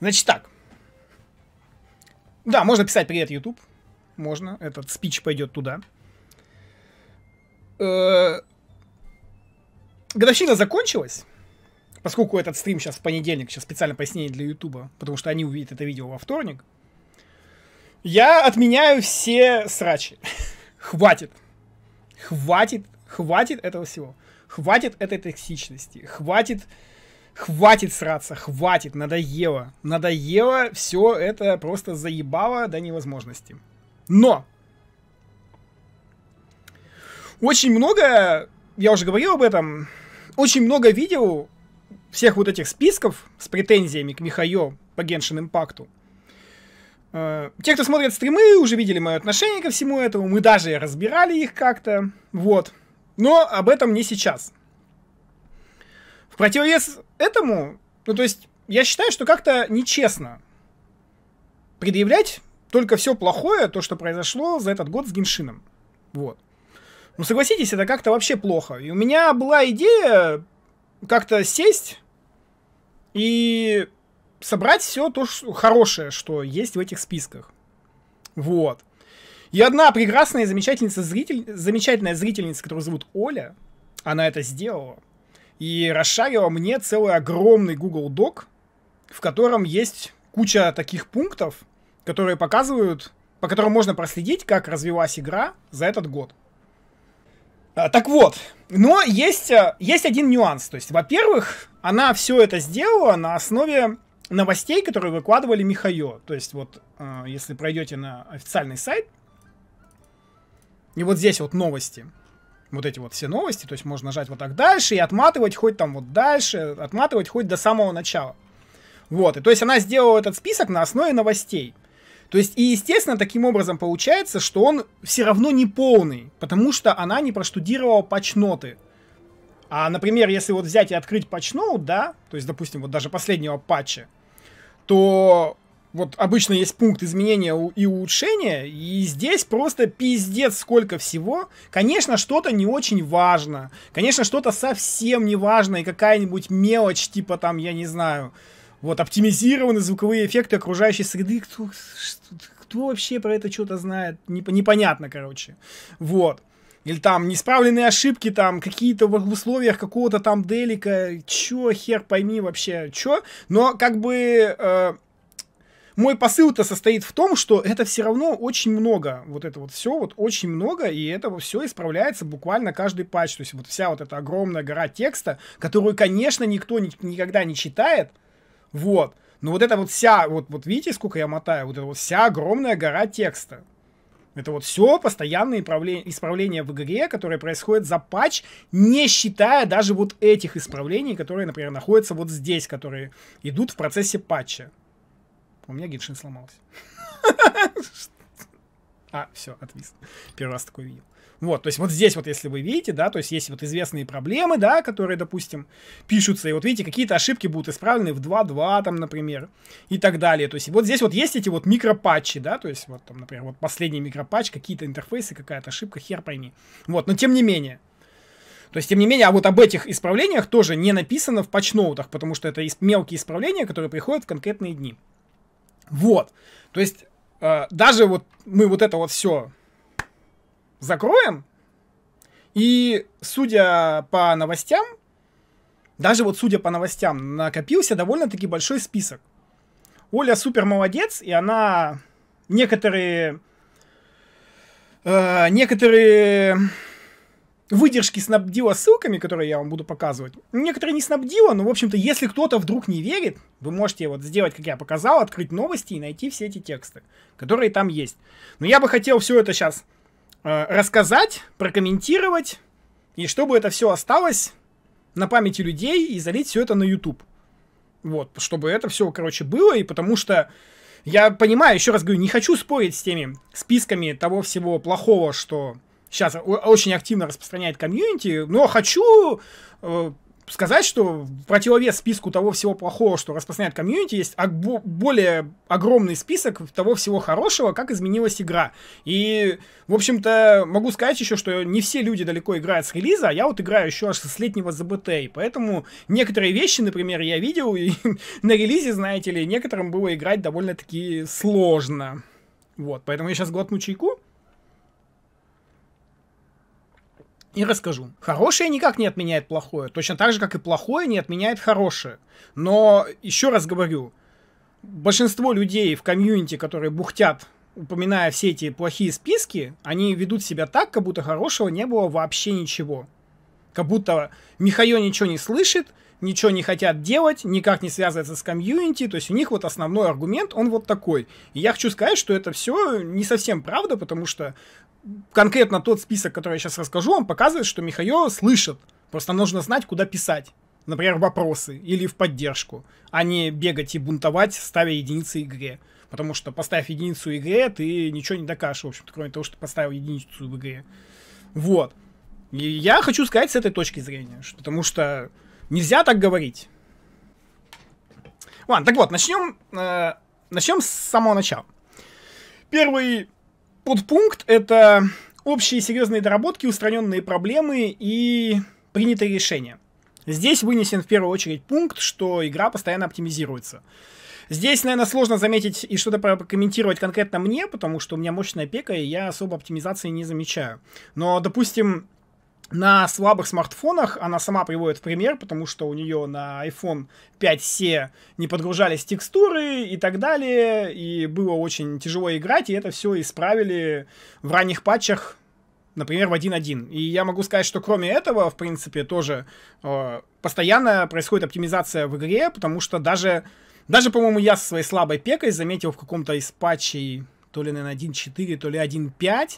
Значит так. Да, можно писать «Привет, YouTube». Можно. Этот спич пойдет туда. Э-э- годовщина закончилась. Поскольку этот стрим сейчас в понедельник, сейчас специально пояснение для Ютуба, потому что они увидят это видео во вторник. Я отменяю все срачи. Хватит. Хватит. Хватит этого всего. Хватит этой токсичности. Хватит Хватит сраться, хватит, надоело. Надоело, все это просто заебало до невозможности. Но! Очень много, я уже говорил об этом, очень много видео, всех вот этих списков с претензиями к Михаю по Геншин Импакту. Э, те, кто смотрят стримы, уже видели мое отношение ко всему этому. Мы даже разбирали их как-то. Вот. Но об этом не сейчас. В противовес этому, ну то есть, я считаю, что как-то нечестно предъявлять только все плохое, то, что произошло за этот год с Геншином. Вот. Ну согласитесь, это как-то вообще плохо. И у меня была идея как-то сесть и собрать все то что хорошее, что есть в этих списках. Вот. И одна прекрасная замечательница зритель, замечательная зрительница, которую зовут Оля, она это сделала и расшарила мне целый огромный Google Doc, в котором есть куча таких пунктов, которые показывают, по которым можно проследить, как развилась игра за этот год. А, так вот, но есть, э, есть один нюанс. То есть, во-первых, она все это сделала на основе новостей, которые выкладывали Михаил. То есть, вот, э, если пройдете на официальный сайт, и вот здесь вот новости – вот эти вот все новости, то есть можно нажать вот так дальше и отматывать хоть там вот дальше, отматывать хоть до самого начала. Вот, и то есть она сделала этот список на основе новостей. То есть, и естественно, таким образом получается, что он все равно не полный, потому что она не проштудировала почноты, А, например, если вот взять и открыть патчноут, да, то есть, допустим, вот даже последнего патча, то вот обычно есть пункт изменения и улучшения, и здесь просто пиздец сколько всего. Конечно, что-то не очень важно, конечно, что-то совсем не важно, и какая-нибудь мелочь, типа там, я не знаю, вот оптимизированы звуковые эффекты окружающей среды. Кто, что, кто вообще про это что-то знает? непонятно, короче. Вот. Или там неисправленные ошибки, там какие-то в условиях какого-то там делика. Чё, хер пойми вообще, чё? Но как бы... Э, мой посыл-то состоит в том, что это все равно очень много. Вот это вот все, вот очень много, и этого все исправляется буквально каждый патч. То есть вот вся вот эта огромная гора текста, которую, конечно, никто ни, никогда не читает, вот. Но вот это вот вся, вот, вот видите, сколько я мотаю, вот это вот вся огромная гора текста. Это вот все постоянные исправления в игре, которые происходят за патч, не считая даже вот этих исправлений, которые, например, находятся вот здесь, которые идут в процессе патча. У меня геншин сломался. А, все, отвис. Первый раз такое видел. Вот, то есть вот здесь вот, если вы видите, да, то есть есть вот известные проблемы, да, которые, допустим, пишутся, и вот видите, какие-то ошибки будут исправлены в 2.2 там, например, и так далее. То есть вот здесь вот есть эти вот микропатчи, да, то есть вот там, например, вот последний микропатч, какие-то интерфейсы, какая-то ошибка, хер пойми. Вот, но тем не менее, то есть, тем не менее, а вот об этих исправлениях тоже не написано в патчноутах, потому что это мелкие исправления, которые приходят в конкретные дни. Вот. То есть э, даже вот мы вот это вот все закроем, и судя по новостям, даже вот судя по новостям, накопился довольно-таки большой список. Оля супер молодец, и она некоторые... Э, некоторые выдержки снабдила ссылками, которые я вам буду показывать. Некоторые не снабдила, но, в общем-то, если кто-то вдруг не верит, вы можете вот сделать, как я показал, открыть новости и найти все эти тексты, которые там есть. Но я бы хотел все это сейчас э, рассказать, прокомментировать, и чтобы это все осталось на памяти людей и залить все это на YouTube. Вот, чтобы это все, короче, было, и потому что я понимаю, еще раз говорю, не хочу спорить с теми списками того всего плохого, что сейчас очень активно распространяет комьюнити, но хочу э, сказать, что в противовес списку того всего плохого, что распространяет комьюнити, есть более огромный список того всего хорошего, как изменилась игра. И, в общем-то, могу сказать еще, что не все люди далеко играют с релиза, а я вот играю еще аж с летнего ЗБТ, и поэтому некоторые вещи, например, я видел, и на релизе, знаете ли, некоторым было играть довольно-таки сложно. Вот, поэтому я сейчас глотну чайку, и расскажу. Хорошее никак не отменяет плохое, точно так же, как и плохое не отменяет хорошее. Но еще раз говорю, большинство людей в комьюнити, которые бухтят, упоминая все эти плохие списки, они ведут себя так, как будто хорошего не было вообще ничего. Как будто Михаил ничего не слышит, ничего не хотят делать, никак не связываются с комьюнити, то есть у них вот основной аргумент, он вот такой. И я хочу сказать, что это все не совсем правда, потому что конкретно тот список, который я сейчас расскажу, он показывает, что Михаил слышит. Просто нужно знать, куда писать. Например, вопросы или в поддержку, а не бегать и бунтовать, ставя единицы игре. Потому что поставив единицу в игре, ты ничего не докажешь, в общем-то, кроме того, что поставил единицу в игре. Вот. И я хочу сказать с этой точки зрения, что, потому что Нельзя так говорить. Ладно, так вот, начнем, э, начнем с самого начала. Первый подпункт — это общие серьезные доработки, устраненные проблемы и принятые решения. Здесь вынесен в первую очередь пункт, что игра постоянно оптимизируется. Здесь, наверное, сложно заметить и что-то прокомментировать конкретно мне, потому что у меня мощная пека, и я особо оптимизации не замечаю. Но, допустим, на слабых смартфонах она сама приводит в пример, потому что у нее на iPhone 5C не подгружались текстуры и так далее, и было очень тяжело играть, и это все исправили в ранних патчах, например, в 1.1. И я могу сказать, что кроме этого, в принципе, тоже э, постоянно происходит оптимизация в игре, потому что даже, даже по-моему, я со своей слабой пекой заметил в каком-то из патчей то ли, наверное, 1.4, то ли 1.5,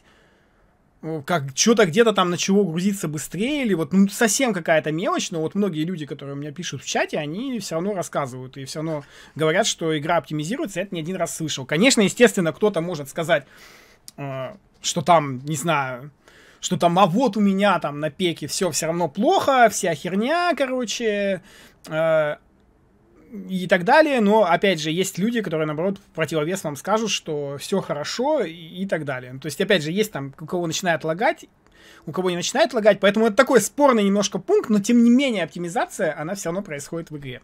как что-то где-то там начало грузиться быстрее, или вот ну, совсем какая-то мелочь, но вот многие люди, которые у меня пишут в чате, они все равно рассказывают и все равно говорят, что игра оптимизируется, я это не один раз слышал. Конечно, естественно, кто-то может сказать, э, что там, не знаю, что там, а вот у меня там на пеке все все равно плохо, вся херня, короче. Э, и так далее. Но, опять же, есть люди, которые, наоборот, в противовес вам скажут, что все хорошо и, и так далее. То есть, опять же, есть там, у кого начинает лагать, у кого не начинает лагать. Поэтому это такой спорный немножко пункт, но, тем не менее, оптимизация, она все равно происходит в игре.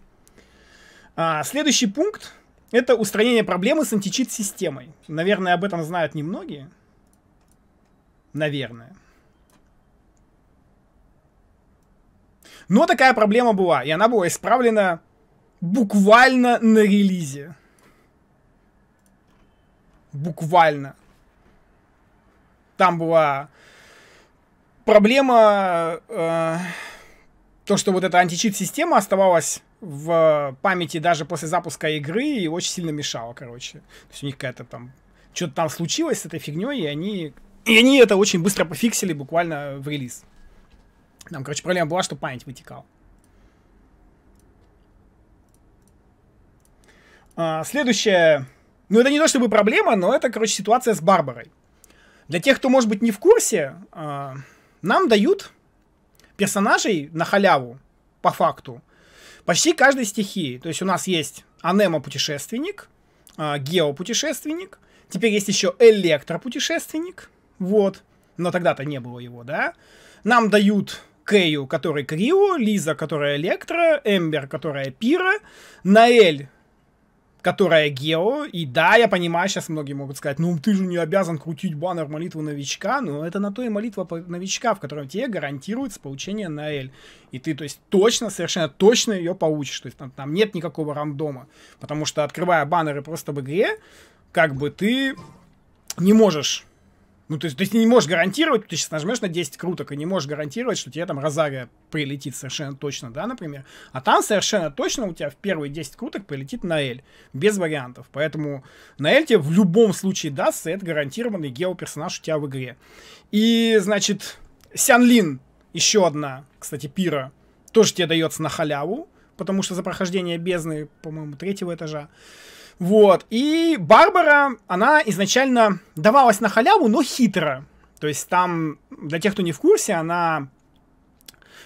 А, следующий пункт — это устранение проблемы с античит-системой. Наверное, об этом знают немногие. Наверное. Но такая проблема была, и она была исправлена буквально на релизе. Буквально. Там была проблема, э, то, что вот эта античит-система оставалась в памяти даже после запуска игры и очень сильно мешала, короче. То есть у них какая-то там... Что-то там случилось с этой фигней, и они... И они это очень быстро пофиксили буквально в релиз. Там, короче, проблема была, что память вытекала. А, следующая, Ну, это не то чтобы проблема, но это, короче, ситуация с Барбарой. Для тех, кто, может быть, не в курсе, а, нам дают персонажей на халяву, по факту, почти каждой стихии. То есть у нас есть Анемо-путешественник, а, Гео-путешественник, теперь есть еще Электро-путешественник, вот, но тогда-то не было его, да? Нам дают Кэю, который Крио, Лиза, которая Электро, Эмбер, которая Пира, Наэль, которая гео, и да, я понимаю, сейчас многие могут сказать, ну ты же не обязан крутить баннер молитву новичка, но это на то и молитва новичка, в котором тебе гарантируется получение на L. И ты, то есть, точно, совершенно точно ее получишь, то есть там, там нет никакого рандома, потому что открывая баннеры просто в игре, как бы ты не можешь ну, то есть, то есть ты не можешь гарантировать, ты сейчас нажмешь на 10 круток и не можешь гарантировать, что тебе там Розария прилетит совершенно точно, да, например. А там совершенно точно у тебя в первые 10 круток прилетит Наэль. Без вариантов. Поэтому Наэль тебе в любом случае даст, это гарантированный гео-персонаж у тебя в игре. И, значит, Сянлин, еще одна, кстати, пира, тоже тебе дается на халяву, потому что за прохождение бездны, по-моему, третьего этажа. Вот. И Барбара, она изначально давалась на халяву, но хитро. То есть там, для тех, кто не в курсе, она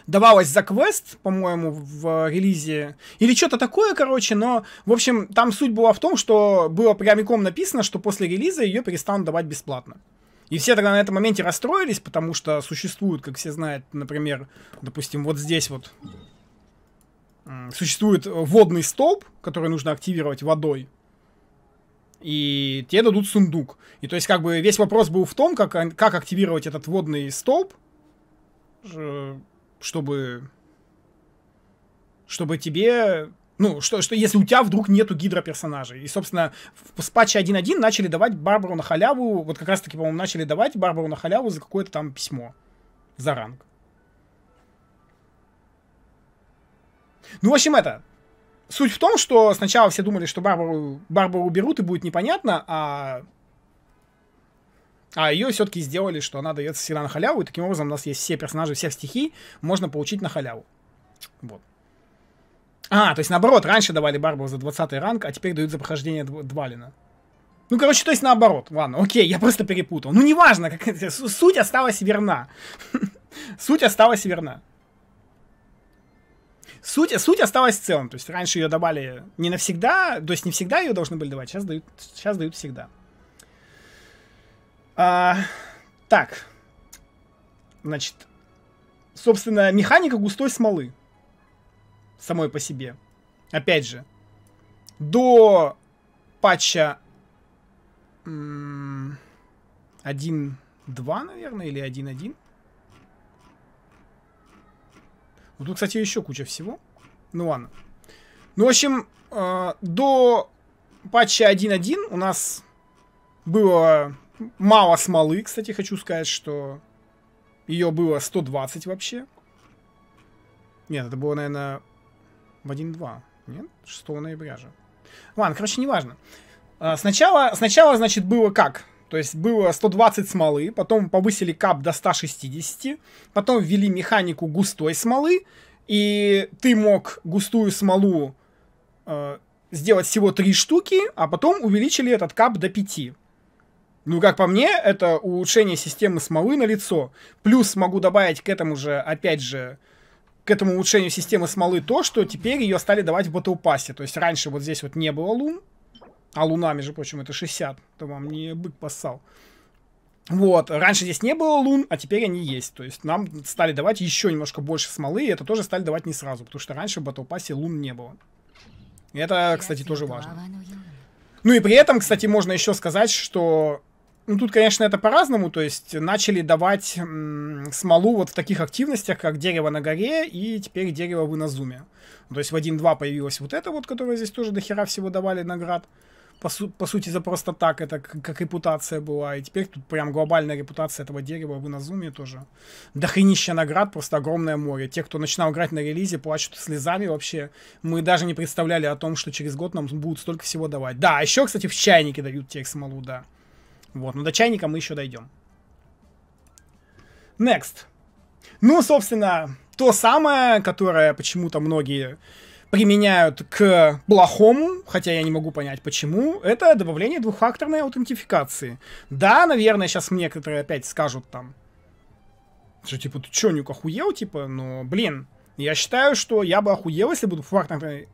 давалась за квест, по-моему, в релизе. Или что-то такое, короче, но, в общем, там суть была в том, что было прямиком написано, что после релиза ее перестанут давать бесплатно. И все тогда на этом моменте расстроились, потому что существуют, как все знают, например, допустим, вот здесь вот существует водный столб, который нужно активировать водой и тебе дадут сундук. И то есть как бы весь вопрос был в том, как, как активировать этот водный столб, чтобы, чтобы тебе ну, что, что если у тебя вдруг нету гидро персонажей. И, собственно, в, с патча 1.1 начали давать Барбару на халяву, вот как раз-таки, по-моему, начали давать Барбару на халяву за какое-то там письмо. За ранг. Ну, в общем, это суть в том, что сначала все думали, что Барбару, Барбару уберут и будет непонятно, а, а ее все-таки сделали, что она дается всегда на халяву, и таким образом у нас есть все персонажи все стихи можно получить на халяву. Вот. А, то есть наоборот, раньше давали Барбару за 20 ранг, а теперь дают за прохождение Двалина. Ну, короче, то есть наоборот. Ладно, окей, я просто перепутал. Ну, неважно, как... суть осталась верна. Суть осталась верна. Суть, суть осталась в целом. То есть раньше ее давали не навсегда, то есть не всегда ее должны были давать, сейчас дают, сейчас дают всегда. А, так. Значит, собственно, механика густой смолы самой по себе. Опять же, до патча 1.2, наверное, или 1.1. Ну, тут, кстати, еще куча всего. Ну ладно. Ну, в общем, э, до патча 1.1 у нас было мало смолы, кстати, хочу сказать, что ее было 120 вообще. Нет, это было, наверное, в 1.2. Нет? 6 ноября же. Ладно, короче, неважно. Э, сначала, сначала, значит, было как? То есть было 120 смолы, потом повысили кап до 160, потом ввели механику густой смолы, и ты мог густую смолу э, сделать всего 3 штуки, а потом увеличили этот кап до 5. Ну, как по мне, это улучшение системы смолы на лицо. Плюс могу добавить к этому же, опять же, к этому улучшению системы смолы то, что теперь ее стали давать в батлпассе. То есть раньше вот здесь вот не было лун, а луна, между прочим, это 60. Это вам не бык поссал. Вот, раньше здесь не было лун, а теперь они есть. То есть нам стали давать еще немножко больше смолы, и это тоже стали давать не сразу, потому что раньше в Battle лун не было. И это, кстати, тоже важно. Ну и при этом, кстати, можно еще сказать, что... Ну тут, конечно, это по-разному, то есть начали давать смолу вот в таких активностях, как дерево на горе и теперь дерево вы на зуме. То есть в 1.2 появилось вот это вот, которое здесь тоже дохера всего давали наград по, су по сути, за просто так. Это как репутация была. И теперь тут прям глобальная репутация этого дерева вы на зуме тоже. Дохренища наград, просто огромное море. Те, кто начинал играть на релизе, плачут слезами вообще. Мы даже не представляли о том, что через год нам будут столько всего давать. Да, а еще, кстати, в чайнике дают тех смолу да. Вот, но ну до чайника мы еще дойдем. Next. Ну, собственно, то самое, которое почему-то многие применяют к плохому, хотя я не могу понять почему, это добавление двухфакторной аутентификации. Да, наверное, сейчас мне некоторые опять скажут там, что типа, ты чё, нюк, охуел, типа, но, блин, я считаю, что я бы охуел, если бы двухфакторной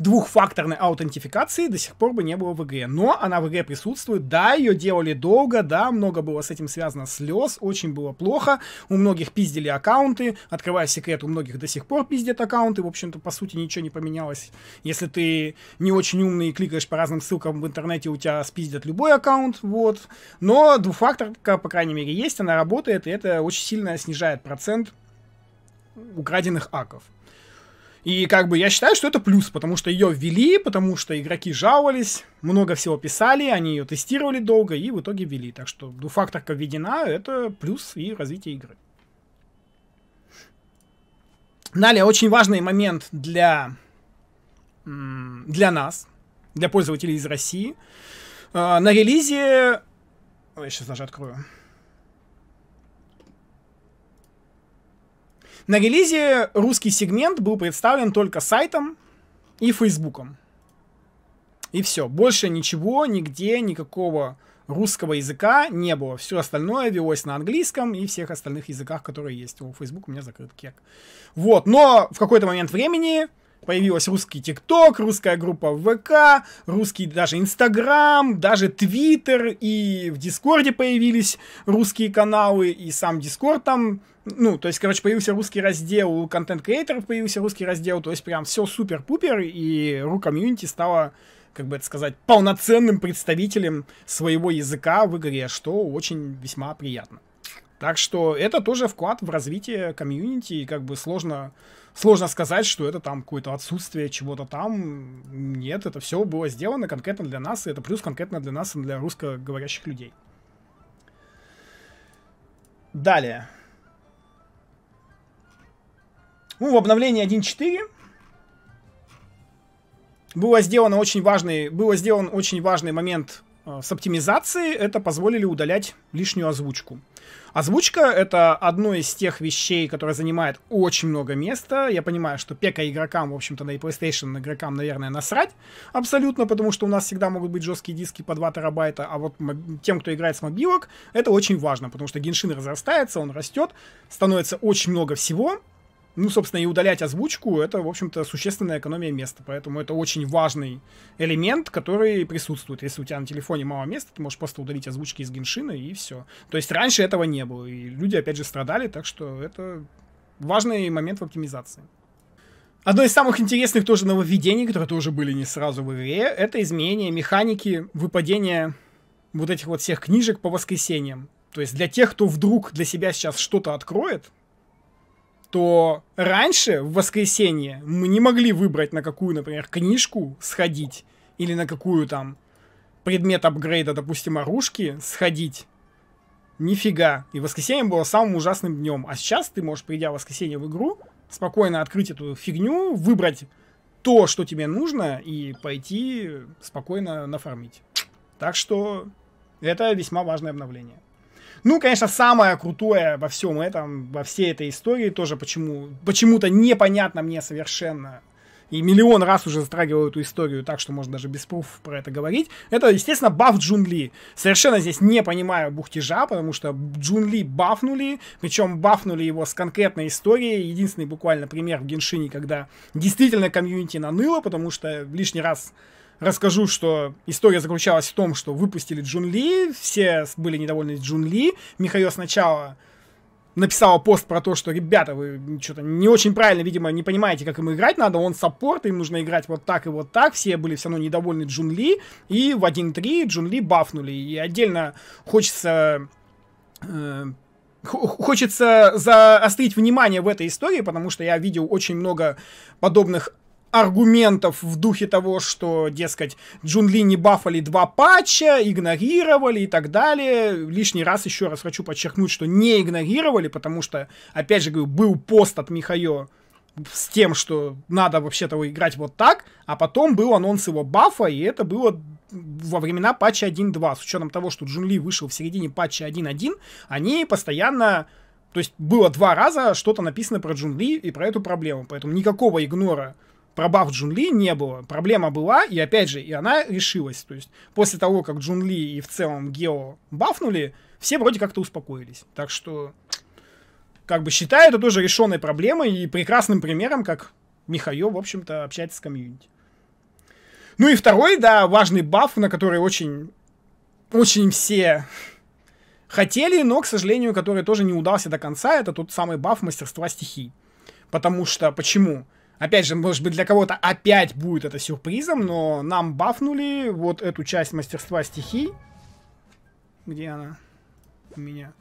двухфакторной аутентификации до сих пор бы не было в игре. Но она в игре присутствует. Да, ее делали долго, да, много было с этим связано слез, очень было плохо. У многих пиздили аккаунты. Открывая секрет, у многих до сих пор пиздят аккаунты. В общем-то, по сути, ничего не поменялось. Если ты не очень умный и кликаешь по разным ссылкам в интернете, у тебя спиздят любой аккаунт, вот. Но двухфакторка, по крайней мере, есть, она работает, и это очень сильно снижает процент украденных аков. И как бы я считаю, что это плюс, потому что ее ввели, потому что игроки жаловались, много всего писали, они ее тестировали долго и в итоге ввели. Так что двухфакторка введена, это плюс и развитие игры. Далее, очень важный момент для, для нас, для пользователей из России. А, на релизе... Ой, я сейчас даже открою. На релизе русский сегмент был представлен только сайтом и фейсбуком. И все, больше ничего, нигде, никакого русского языка не было. Все остальное велось на английском и всех остальных языках, которые есть. У Facebook у меня закрыт кек. Вот, но в какой-то момент времени Появилась русский ТикТок, русская группа ВК, русский даже Инстаграм, даже Твиттер, и в Дискорде появились русские каналы, и сам Дискорд там ну, то есть, короче, появился русский раздел, у контент-креаторов появился русский раздел, то есть прям все супер-пупер, и ру комьюнити стало, как бы это сказать, полноценным представителем своего языка в игре, что очень весьма приятно. Так что это тоже вклад в развитие комьюнити, и как бы сложно сложно сказать, что это там какое-то отсутствие чего-то там. Нет, это все было сделано конкретно для нас, и это плюс конкретно для нас и для русскоговорящих людей. Далее. Ну, в обновлении 1.4 было сделано очень важный, было сделан очень важный момент э, с оптимизацией. Это позволили удалять лишнюю озвучку. Озвучка — это одно из тех вещей, которое занимает очень много места. Я понимаю, что пека игрокам, в общем-то, да и PlayStation игрокам, наверное, насрать абсолютно, потому что у нас всегда могут быть жесткие диски по 2 терабайта, а вот тем, кто играет с мобилок, это очень важно, потому что геншин разрастается, он растет, становится очень много всего, ну, собственно, и удалять озвучку, это, в общем-то, существенная экономия места. Поэтому это очень важный элемент, который присутствует. Если у тебя на телефоне мало места, ты можешь просто удалить озвучки из геншина и все. То есть раньше этого не было. И люди, опять же, страдали, так что это важный момент в оптимизации. Одно из самых интересных тоже нововведений, которые тоже были не сразу в игре, это изменение механики выпадения вот этих вот всех книжек по воскресеньям. То есть для тех, кто вдруг для себя сейчас что-то откроет, то раньше в воскресенье мы не могли выбрать, на какую, например, книжку сходить или на какую там предмет апгрейда, допустим, оружки сходить. Нифига. И воскресенье было самым ужасным днем. А сейчас ты можешь, придя в воскресенье в игру, спокойно открыть эту фигню, выбрать то, что тебе нужно, и пойти спокойно нафармить. Так что это весьма важное обновление. Ну, конечно, самое крутое во всем этом, во всей этой истории тоже почему, почему-то непонятно мне совершенно. И миллион раз уже затрагивал эту историю, так что можно даже без пруф про это говорить. Это, естественно, баф Джунли. Совершенно здесь не понимаю бухтижа, потому что Джунли бафнули, причем бафнули его с конкретной историей. Единственный буквально пример в Геншине, когда действительно комьюнити наныло, потому что лишний раз расскажу, что история заключалась в том, что выпустили Джун Ли, все были недовольны Джун Ли, Михаил сначала написал пост про то, что, ребята, вы что-то не очень правильно, видимо, не понимаете, как им играть надо, он саппорт, им нужно играть вот так и вот так, все были все равно недовольны Джун Ли, и в 1-3 Джун Ли бафнули, и отдельно хочется... Э, хочется заострить внимание в этой истории, потому что я видел очень много подобных аргументов в духе того, что, дескать, Джунли не бафали два патча, игнорировали и так далее. Лишний раз еще раз хочу подчеркнуть, что не игнорировали, потому что, опять же говорю, был пост от Михаила с тем, что надо вообще-то играть вот так, а потом был анонс его бафа, и это было во времена патча 1.2. С учетом того, что Джунли вышел в середине патча 1.1, они постоянно то есть было два раза что-то написано про Джунли и про эту проблему, поэтому никакого игнора про баф Джун Ли не было. Проблема была, и опять же, и она решилась. То есть после того, как Джун Ли и в целом Гео бафнули, все вроде как-то успокоились. Так что, как бы считаю, это тоже решенной проблемой и прекрасным примером, как Михаил, в общем-то, общается с комьюнити. Ну и второй, да, важный баф, на который очень, очень все хотели, но, к сожалению, который тоже не удался до конца, это тот самый баф мастерства стихий. Потому что, почему? Почему? Опять же, может быть, для кого-то опять будет это сюрпризом, но нам бафнули вот эту часть мастерства стихий. Где она? У меня.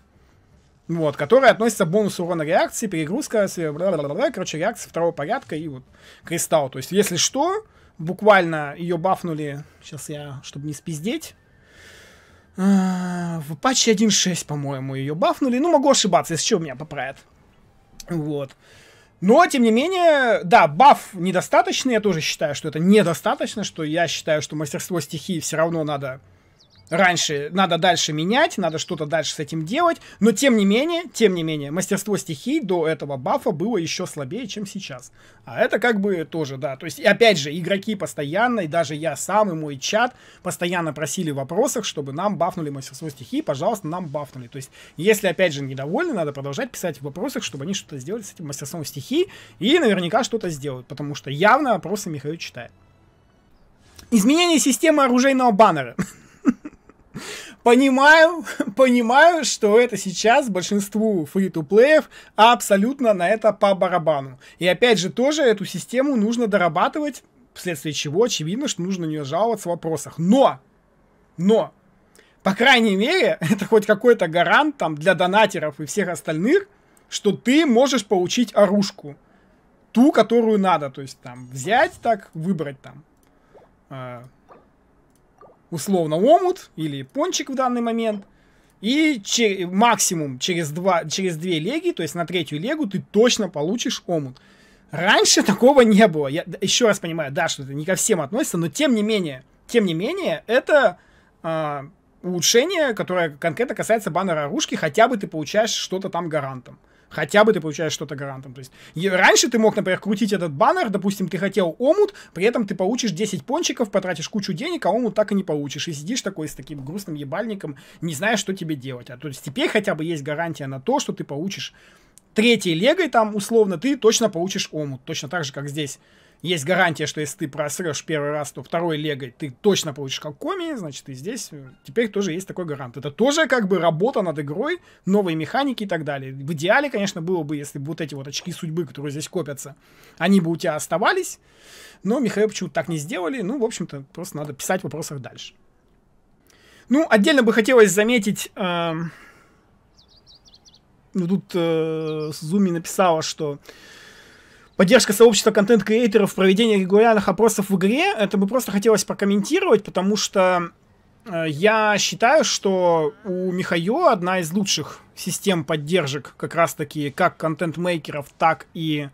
Вот, которая относится к бонусу урона реакции, перегрузка, короче, реакции второго порядка и вот кристалл. То есть, если что, буквально ее бафнули, сейчас я, чтобы не спиздеть, а, в патче 1.6, по-моему, ее бафнули. Ну, могу ошибаться, если что, меня поправят. Вот. Но, тем не менее, да, баф недостаточный, я тоже считаю, что это недостаточно, что я считаю, что мастерство стихии все равно надо раньше, надо дальше менять, надо что-то дальше с этим делать, но тем не менее, тем не менее, мастерство стихий до этого бафа было еще слабее, чем сейчас. А это как бы тоже, да, то есть, и опять же, игроки постоянно, и даже я сам и мой чат постоянно просили в вопросах, чтобы нам бафнули мастерство стихий, пожалуйста, нам бафнули. То есть, если, опять же, недовольны, надо продолжать писать в вопросах, чтобы они что-то сделали с этим мастерством стихий, и наверняка что-то сделают, потому что явно вопросы Михаил читает. Изменение системы оружейного баннера. Понимаю, понимаю, что это сейчас большинству фри-то-плеев абсолютно на это по барабану. И опять же, тоже эту систему нужно дорабатывать, вследствие чего очевидно, что нужно на нее жаловаться в вопросах. Но! Но! По крайней мере, это хоть какой-то гарант там для донатеров и всех остальных, что ты можешь получить оружку. Ту, которую надо. То есть там взять так, выбрать там э, условно омут или пончик в данный момент. И че- максимум через, два, через две леги, то есть на третью легу, ты точно получишь омут. Раньше такого не было. Я еще раз понимаю, да, что это не ко всем относится, но тем не менее, тем не менее, это э, улучшение, которое конкретно касается баннера ружки хотя бы ты получаешь что-то там гарантом. Хотя бы ты получаешь что-то гарантом. То есть раньше ты мог, например, крутить этот баннер, допустим, ты хотел омут, при этом ты получишь 10 пончиков, потратишь кучу денег, а омут так и не получишь. И сидишь такой с таким грустным ебальником, не зная, что тебе делать. А то есть теперь хотя бы есть гарантия на то, что ты получишь третьей легой там условно, ты точно получишь омут. Точно так же, как здесь есть гарантия, что если ты просрешь первый раз, то второй легой ты точно получишь Халкоми, значит, и здесь э, теперь тоже есть такой гарант. Это тоже как бы работа над игрой, новые механики и так далее. В идеале, конечно, было бы, если бы вот эти вот очки судьбы, которые здесь копятся, они бы у тебя оставались, но Михаил почему-то так не сделали, ну, в общем-то, просто надо писать в вопросах дальше. Ну, отдельно бы хотелось заметить... Э, ну, тут э, Зуми написала, что поддержка сообщества контент-креаторов, проведение регулярных опросов в игре, это бы просто хотелось прокомментировать, потому что э, я считаю, что у Михаила одна из лучших систем поддержек как раз-таки как контент-мейкеров, так и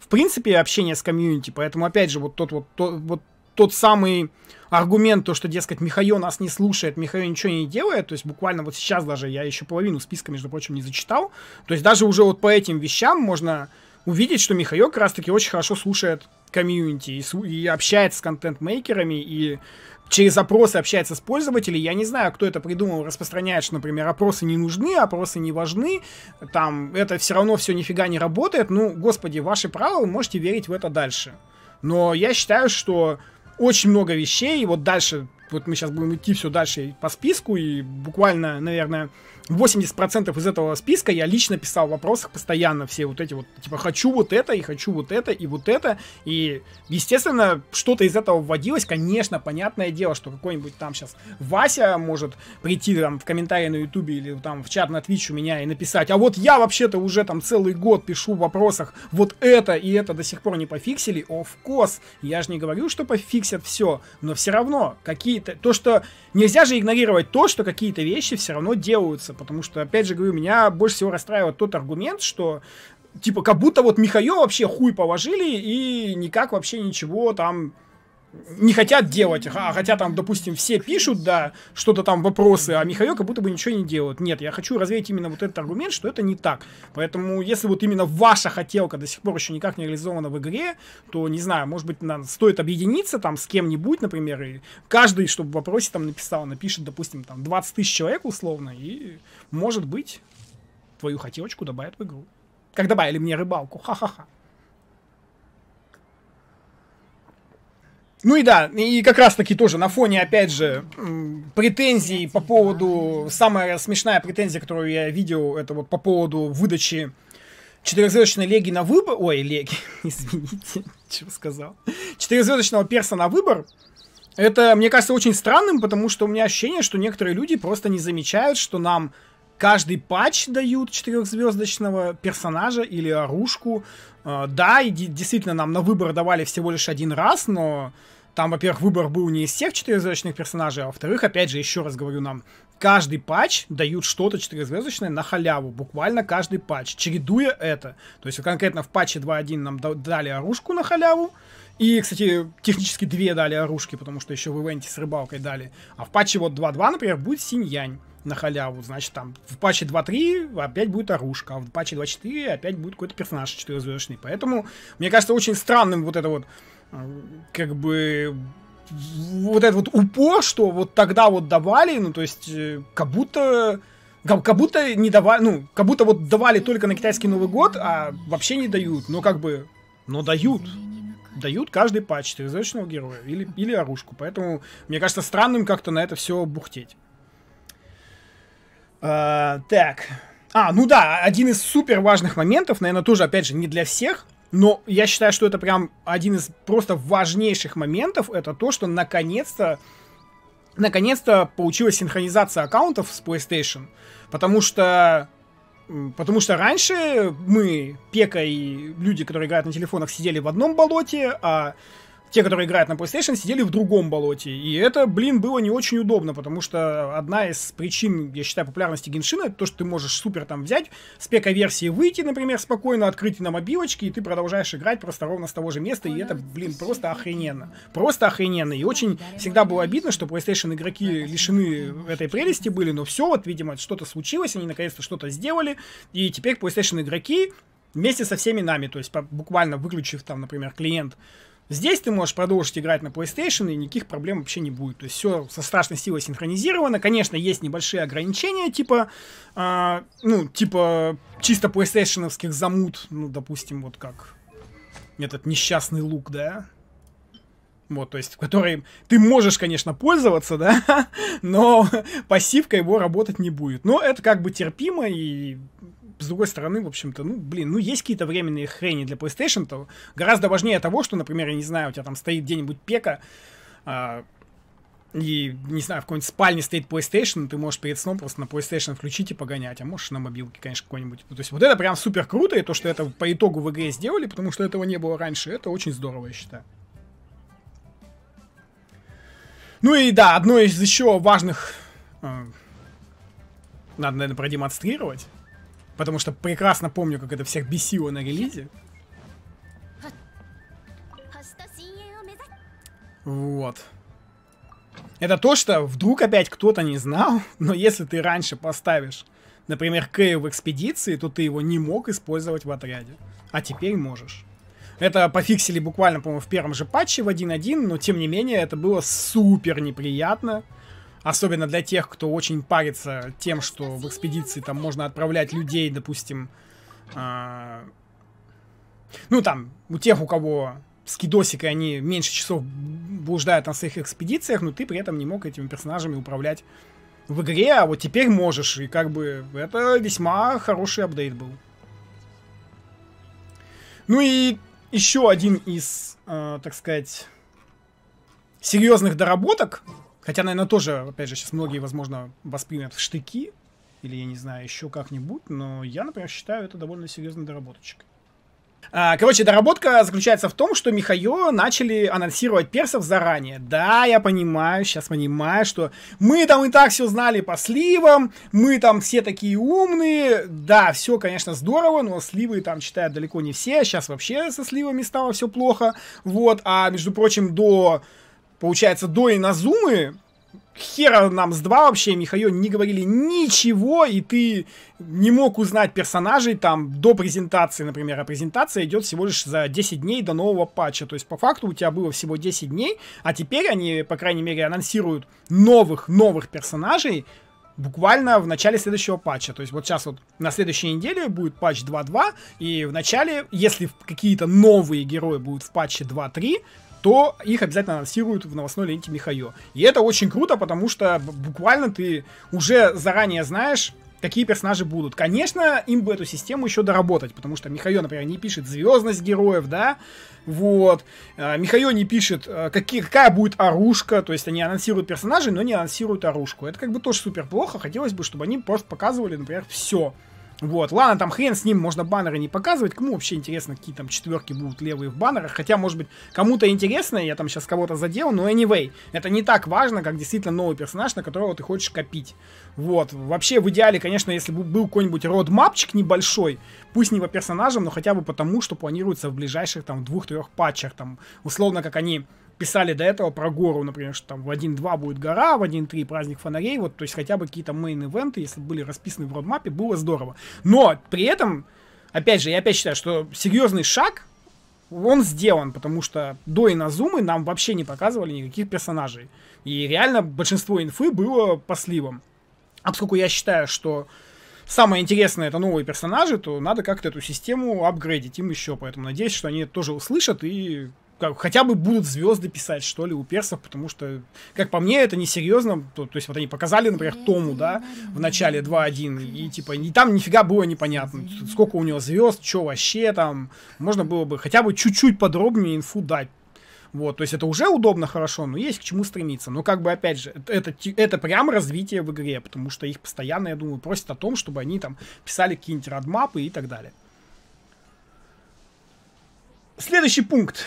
в принципе общения с комьюнити. Поэтому, опять же, вот тот вот, то, вот тот самый аргумент, то, что, дескать, Михаил нас не слушает, Михаил ничего не делает, то есть буквально вот сейчас даже я еще половину списка, между прочим, не зачитал, то есть даже уже вот по этим вещам можно увидеть, что Михаил как раз-таки очень хорошо слушает комьюнити и, и общается с контент-мейкерами, и через опросы общается с пользователями. Я не знаю, кто это придумал, распространяет, что, например, опросы не нужны, опросы не важны, там, это все равно все нифига не работает. Ну, господи, ваши право, вы можете верить в это дальше. Но я считаю, что очень много вещей, и вот дальше, вот мы сейчас будем идти все дальше по списку, и буквально, наверное, 80% из этого списка я лично писал в вопросах постоянно все вот эти вот, типа, хочу вот это, и хочу вот это, и вот это. И, естественно, что-то из этого вводилось. Конечно, понятное дело, что какой-нибудь там сейчас Вася может прийти там в комментарии на Ютубе или там в чат на Twitch у меня и написать, а вот я вообще-то уже там целый год пишу в вопросах вот это и это до сих пор не пофиксили. Of course, я же не говорю, что пофиксят все, но все равно какие-то... То, что... Нельзя же игнорировать то, что какие-то вещи все равно делаются потому что, опять же говорю, меня больше всего расстраивает тот аргумент, что типа как будто вот Михаил вообще хуй положили и никак вообще ничего там не хотят делать, а хотя там, допустим, все пишут, да, что-то там вопросы, а Михаил как будто бы ничего не делает. Нет, я хочу развеять именно вот этот аргумент, что это не так. Поэтому, если вот именно ваша хотелка до сих пор еще никак не реализована в игре, то, не знаю, может быть, нам стоит объединиться там с кем-нибудь, например, и каждый, чтобы в вопросе там написал, напишет, допустим, там 20 тысяч человек условно, и, может быть, твою хотелочку добавят в игру. Как добавили мне рыбалку, ха-ха-ха. Ну и да, и как раз таки тоже на фоне, опять же, претензий по поводу... Самая смешная претензия, которую я видел, это вот по поводу выдачи четырехзвездочной леги на выбор... Ой, леги, извините, что сказал. Четырехзвездочного перса на выбор. Это, мне кажется, очень странным, потому что у меня ощущение, что некоторые люди просто не замечают, что нам каждый патч дают четырехзвездочного персонажа или оружку Э, да, и действительно, нам на выбор давали всего лишь один раз, но там, во-первых, выбор был не из всех четырехзвездочных персонажей, а во-вторых, опять же, еще раз говорю нам, каждый патч дают что-то четырехзвездочное на халяву, буквально каждый патч, чередуя это. То есть конкретно в патче 2.1 нам дали оружку на халяву, и, кстати, технически две дали оружки, потому что еще в ивенте с рыбалкой дали. А в патче вот 2.2, например, будет синь на халяву, значит, там в патче 2.3 опять будет оружка, а в патче 2.4 опять будет какой-то персонаж 4 Поэтому, мне кажется, очень странным вот это вот, э, как бы, вот этот вот упор, что вот тогда вот давали, ну, то есть, э, как будто... Как будто не давали, ну, как будто вот давали только на китайский Новый год, а вообще не дают. Но как бы, но дают дают каждый патч четырехзвездочного героя или, или оружку. Поэтому мне кажется странным как-то на это все бухтеть. Э, так. А, ну да, один из супер важных моментов, наверное, тоже, опять же, не для всех, но я считаю, что это прям один из просто важнейших моментов, это то, что наконец-то наконец-то получилась синхронизация аккаунтов с PlayStation, потому что Потому что раньше мы, Пека и люди, которые играют на телефонах, сидели в одном болоте, а те, которые играют на PlayStation, сидели в другом болоте. И это, блин, было не очень удобно, потому что одна из причин, я считаю, популярности Геншина, это то, что ты можешь супер там взять, с версии выйти, например, спокойно, открыть на мобилочке, и ты продолжаешь играть просто ровно с того же места, и это, блин, просто охрененно. Просто охрененно. И очень всегда было обидно, что PlayStation игроки лишены этой прелести были, но все, вот, видимо, что-то случилось, они наконец-то что-то сделали, и теперь PlayStation игроки вместе со всеми нами, то есть буквально выключив там, например, клиент Здесь ты можешь продолжить играть на PlayStation, и никаких проблем вообще не будет. То есть все со страшной силой синхронизировано. Конечно, есть небольшие ограничения, типа, э, ну, типа чисто PlayStation-овских замут, ну, допустим, вот как этот несчастный лук, да, вот, то есть, который ты можешь, конечно, пользоваться, да, но пассивка его работать не будет. Но это как бы терпимо, и с другой стороны, в общем-то, ну, блин, ну, есть какие-то временные хрени для PlayStation, то гораздо важнее того, что, например, я не знаю, у тебя там стоит где-нибудь пека, а, и, не знаю, в какой-нибудь спальне стоит PlayStation, ты можешь перед сном просто на PlayStation включить и погонять, а можешь на мобилке, конечно, какой-нибудь. Ну, то есть вот это прям супер круто, и то, что это по итогу в игре сделали, потому что этого не было раньше, это очень здорово, я считаю. Ну и да, одно из еще важных... Э, надо, наверное, продемонстрировать. Потому что прекрасно помню, как это всех бесило на релизе. Вот. Это то, что вдруг опять кто-то не знал, но если ты раньше поставишь, например, Кэю в экспедиции, то ты его не мог использовать в отряде. А теперь можешь. Это пофиксили буквально, по-моему, в первом же патче в 1.1, но тем не менее это было супер неприятно. Особенно для тех, кто очень парится тем, что в экспедиции там можно отправлять людей, допустим, э, ну там, у тех, у кого скидосик, и они меньше часов блуждают на своих экспедициях, но ты при этом не мог этими персонажами управлять в игре, а вот теперь можешь, и как бы это весьма хороший апдейт был. Ну и еще один из, э, так сказать, серьезных доработок Хотя, наверное, тоже, опять же, сейчас многие, возможно, воспримут в штыки, или, я не знаю, еще как-нибудь, но я, например, считаю это довольно серьезной доработочкой. А, короче, доработка заключается в том, что Михаё начали анонсировать персов заранее. Да, я понимаю, сейчас понимаю, что мы там и так все знали по сливам, мы там все такие умные. Да, все, конечно, здорово, но сливы там читают далеко не все. Сейчас вообще со сливами стало все плохо. Вот, а между прочим, до получается, до Иназумы хера нам с два вообще, Михаил, не говорили ничего, и ты не мог узнать персонажей там до презентации, например, а презентация идет всего лишь за 10 дней до нового патча, то есть по факту у тебя было всего 10 дней, а теперь они, по крайней мере, анонсируют новых-новых персонажей, буквально в начале следующего патча. То есть вот сейчас вот на следующей неделе будет патч 2.2, и в начале, если какие-то новые герои будут в патче 2.3, то их обязательно анонсируют в новостной ленте Михаил. И это очень круто, потому что буквально ты уже заранее знаешь, какие персонажи будут. Конечно, им бы эту систему еще доработать, потому что Михаил, например, не пишет звездность героев, да, вот. А, Михаил не пишет, э, какие, какая будет оружка, то есть они анонсируют персонажей, но не анонсируют оружку. Это как бы тоже супер плохо, хотелось бы, чтобы они просто показывали, например, все. Вот, ладно, там хрен с ним, можно баннеры не показывать. Кому вообще интересно, какие там четверки будут левые в баннерах. Хотя, может быть, кому-то интересно, я там сейчас кого-то задел, но anyway, это не так важно, как действительно новый персонаж, на которого ты хочешь копить. Вот, вообще в идеале, конечно, если бы был какой-нибудь родмапчик небольшой, пусть не по персонажам, но хотя бы потому, что планируется в ближайших там двух-трех патчах, там, условно, как они писали до этого про гору, например, что там в 1.2 будет гора, в 1.3 праздник фонарей, вот, то есть хотя бы какие-то мейн-ивенты, если были расписаны в родмапе, было здорово. Но при этом, опять же, я опять считаю, что серьезный шаг, он сделан, потому что до Иназумы нам вообще не показывали никаких персонажей. И реально большинство инфы было по сливам. А поскольку я считаю, что самое интересное это новые персонажи, то надо как-то эту систему апгрейдить им еще. Поэтому надеюсь, что они это тоже услышат и как, хотя бы будут звезды писать, что ли, у персов, потому что, как по мне, это несерьезно. То, то есть вот они показали, например, Тому, да, в начале 2.1, и типа, и там нифига было непонятно, сколько у него звезд, что вообще там. Можно было бы хотя бы чуть-чуть подробнее инфу дать. Вот, то есть это уже удобно, хорошо, но есть к чему стремиться. Но как бы, опять же, это, это прям развитие в игре, потому что их постоянно, я думаю, просят о том, чтобы они там писали какие-нибудь радмапы и так далее. Следующий пункт.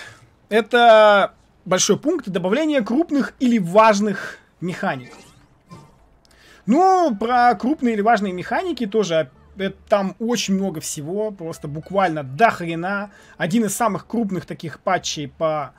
Это большой пункт добавления крупных или важных механик. Ну, про крупные или важные механики тоже это, там очень много всего, просто буквально до хрена. Один из самых крупных таких патчей по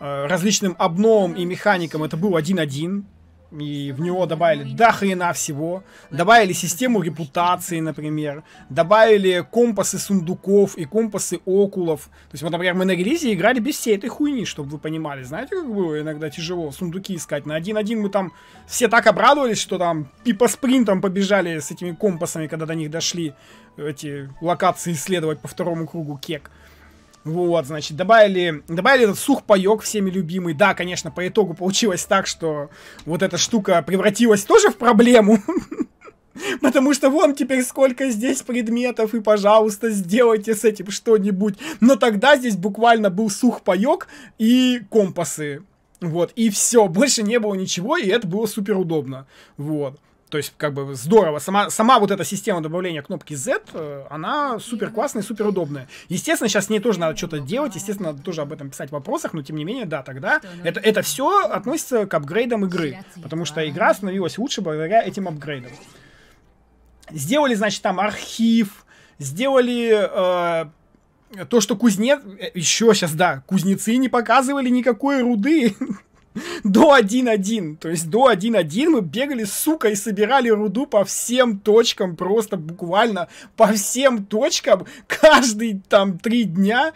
э, различным обновам и механикам это был 1.1. И в него добавили до хрена всего. Добавили систему репутации, например. Добавили компасы сундуков и компасы окулов. То есть, вот, например, мы на релизе играли без всей этой хуйни, чтобы вы понимали. Знаете, как было иногда тяжело сундуки искать? На 1-1 мы там все так обрадовались, что там и по спринтам побежали с этими компасами, когда до них дошли э, эти локации исследовать по второму кругу кек. Вот, значит, добавили, добавили этот сух сухпайок всеми любимый. Да, конечно, по итогу получилось так, что вот эта штука превратилась тоже в проблему. Потому что вон теперь сколько здесь предметов, и, пожалуйста, сделайте с этим что-нибудь. Но тогда здесь буквально был сух сухпайок и компасы. Вот, и все, больше не было ничего, и это было супер удобно. Вот. То есть, как бы здорово. Сама, сама вот эта система добавления кнопки Z, э, она супер классная, супер удобная. Естественно, сейчас с ней тоже надо что-то делать, естественно, надо тоже об этом писать в вопросах, но тем не менее, да, тогда это, это все относится к апгрейдам игры, потому что игра становилась лучше благодаря этим апгрейдам. Сделали, значит, там архив, сделали э, то, что кузнец... Э, Еще сейчас, да, кузнецы не показывали никакой руды. до 1-1. То есть до 1-1 мы бегали, сука, и собирали руду по всем точкам, просто буквально по всем точкам, каждый там три дня.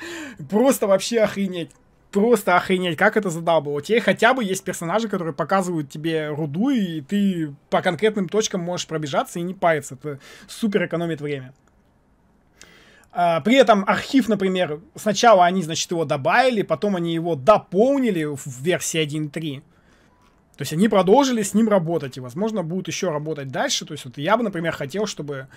Просто вообще охренеть просто охренеть, как это задабл. Тебе хотя бы есть персонажи, которые показывают тебе руду, и ты по конкретным точкам можешь пробежаться и не париться. Это супер экономит время. А, при этом архив, например, сначала они, значит, его добавили, потом они его дополнили в версии 1.3. То есть они продолжили с ним работать, и, возможно, будут еще работать дальше. То есть вот я бы, например, хотел, чтобы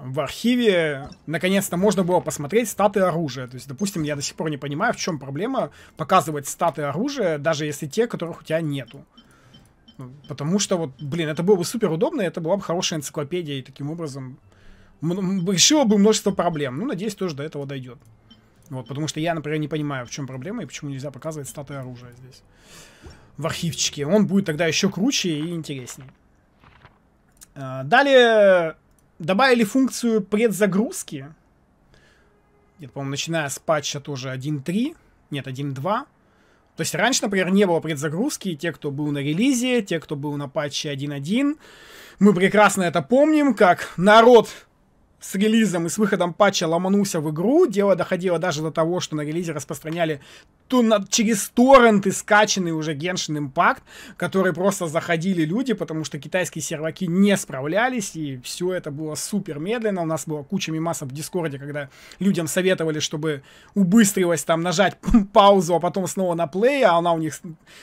в архиве наконец-то можно было посмотреть статы оружия. То есть, допустим, я до сих пор не понимаю, в чем проблема показывать статы оружия, даже если те, которых у тебя нету. Ну, потому что вот, блин, это было бы супер удобно, это была бы хорошая энциклопедия, и таким образом решило бы множество проблем. Ну, надеюсь, тоже до этого дойдет. Вот, потому что я, например, не понимаю, в чем проблема и почему нельзя показывать статуи оружия здесь. В архивчике. Он будет тогда еще круче и интереснее. А, далее добавили функцию предзагрузки. Где-то, по-моему, начиная с патча тоже 1.3. Нет, 1.2. То есть раньше, например, не было предзагрузки. те, кто был на релизе, те, кто был на патче 1.1. Мы прекрасно это помним, как народ с релизом и с выходом патча ломанулся в игру. Дело доходило даже до того, что на релизе распространяли ту, на, через торренты скачанный уже Genshin Impact, который просто заходили люди, потому что китайские серваки не справлялись, и все это было супер медленно. У нас было куча мемасов в Дискорде, когда людям советовали, чтобы убыстрилось там нажать паузу, а потом снова на плей, а она у них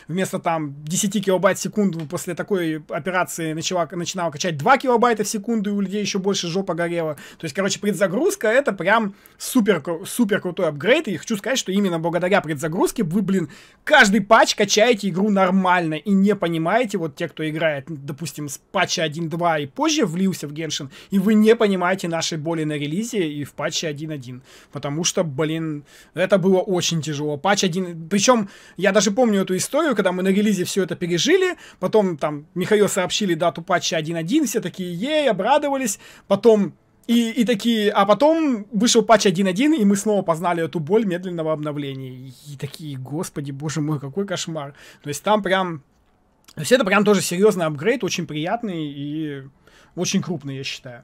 вместо там 10 килобайт в секунду после такой операции начала, начинала качать 2 килобайта в секунду, и у людей еще больше жопа горела. То есть, короче, предзагрузка это прям супер, супер крутой апгрейд, и хочу сказать, что именно благодаря предзагрузке вы, блин, каждый патч качаете игру нормально и не понимаете, вот те, кто играет, допустим, с патча 1.2 и позже влился в Геншин, и вы не понимаете нашей боли на релизе и в патче 1.1, потому что, блин, это было очень тяжело. Патч 1, причем я даже помню эту историю, когда мы на релизе все это пережили, потом там Михаил сообщили дату патча 1.1, все такие, ей, обрадовались, потом и, и такие, а потом вышел патч 1.1, и мы снова познали эту боль медленного обновления. И такие, господи, боже мой, какой кошмар. То есть там прям... То есть это прям тоже серьезный апгрейд, очень приятный и очень крупный, я считаю.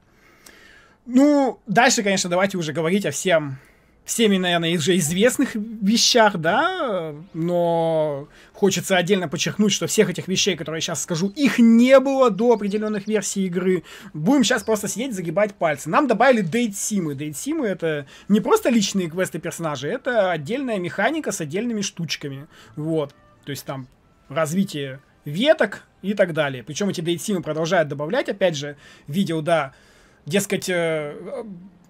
Ну, дальше, конечно, давайте уже говорить о всем всеми, наверное, уже известных вещах, да, но хочется отдельно подчеркнуть, что всех этих вещей, которые я сейчас скажу, их не было до определенных версий игры. Будем сейчас просто сидеть, загибать пальцы. Нам добавили дейт-симы. Дейт-симы — это не просто личные квесты персонажей, это отдельная механика с отдельными штучками. Вот. То есть там развитие веток и так далее. Причем эти дейт-симы продолжают добавлять, опять же, видео, да, дескать, э,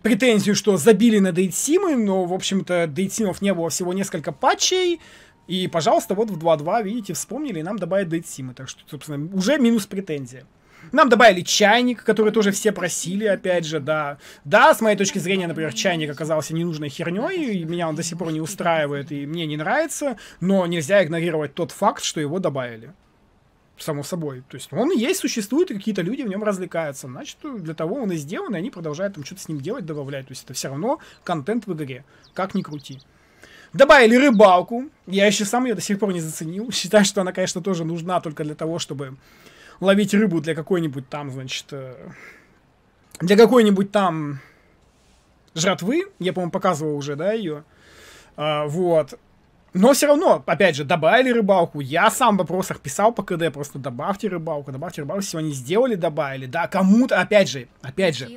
претензию, что забили на дейтсимы, но, в общем-то, дейтсимов не было всего несколько патчей. И, пожалуйста, вот в 2.2, видите, вспомнили, и нам добавят дейтсимы. Так что, собственно, уже минус претензия. Нам добавили чайник, который тоже все просили, опять же, да. Да, с моей точки зрения, например, чайник оказался ненужной херней, и меня он до сих пор не устраивает, и мне не нравится, но нельзя игнорировать тот факт, что его добавили само собой. То есть он есть, существует, и какие-то люди в нем развлекаются. Значит, для того он и сделан, и они продолжают там что-то с ним делать, добавлять. То есть это все равно контент в игре, как ни крути. Добавили рыбалку. Я еще сам ее до сих пор не заценил. Считаю, что она, конечно, тоже нужна только для того, чтобы ловить рыбу для какой-нибудь там, значит, э, для какой-нибудь там жратвы. Я, по-моему, показывал уже, да, ее. А, вот. Но все равно, опять же, добавили рыбалку. Я сам в вопросах писал по КД, просто добавьте рыбалку, добавьте рыбалку. Сегодня сделали, добавили. Да, кому-то, опять же, опять же,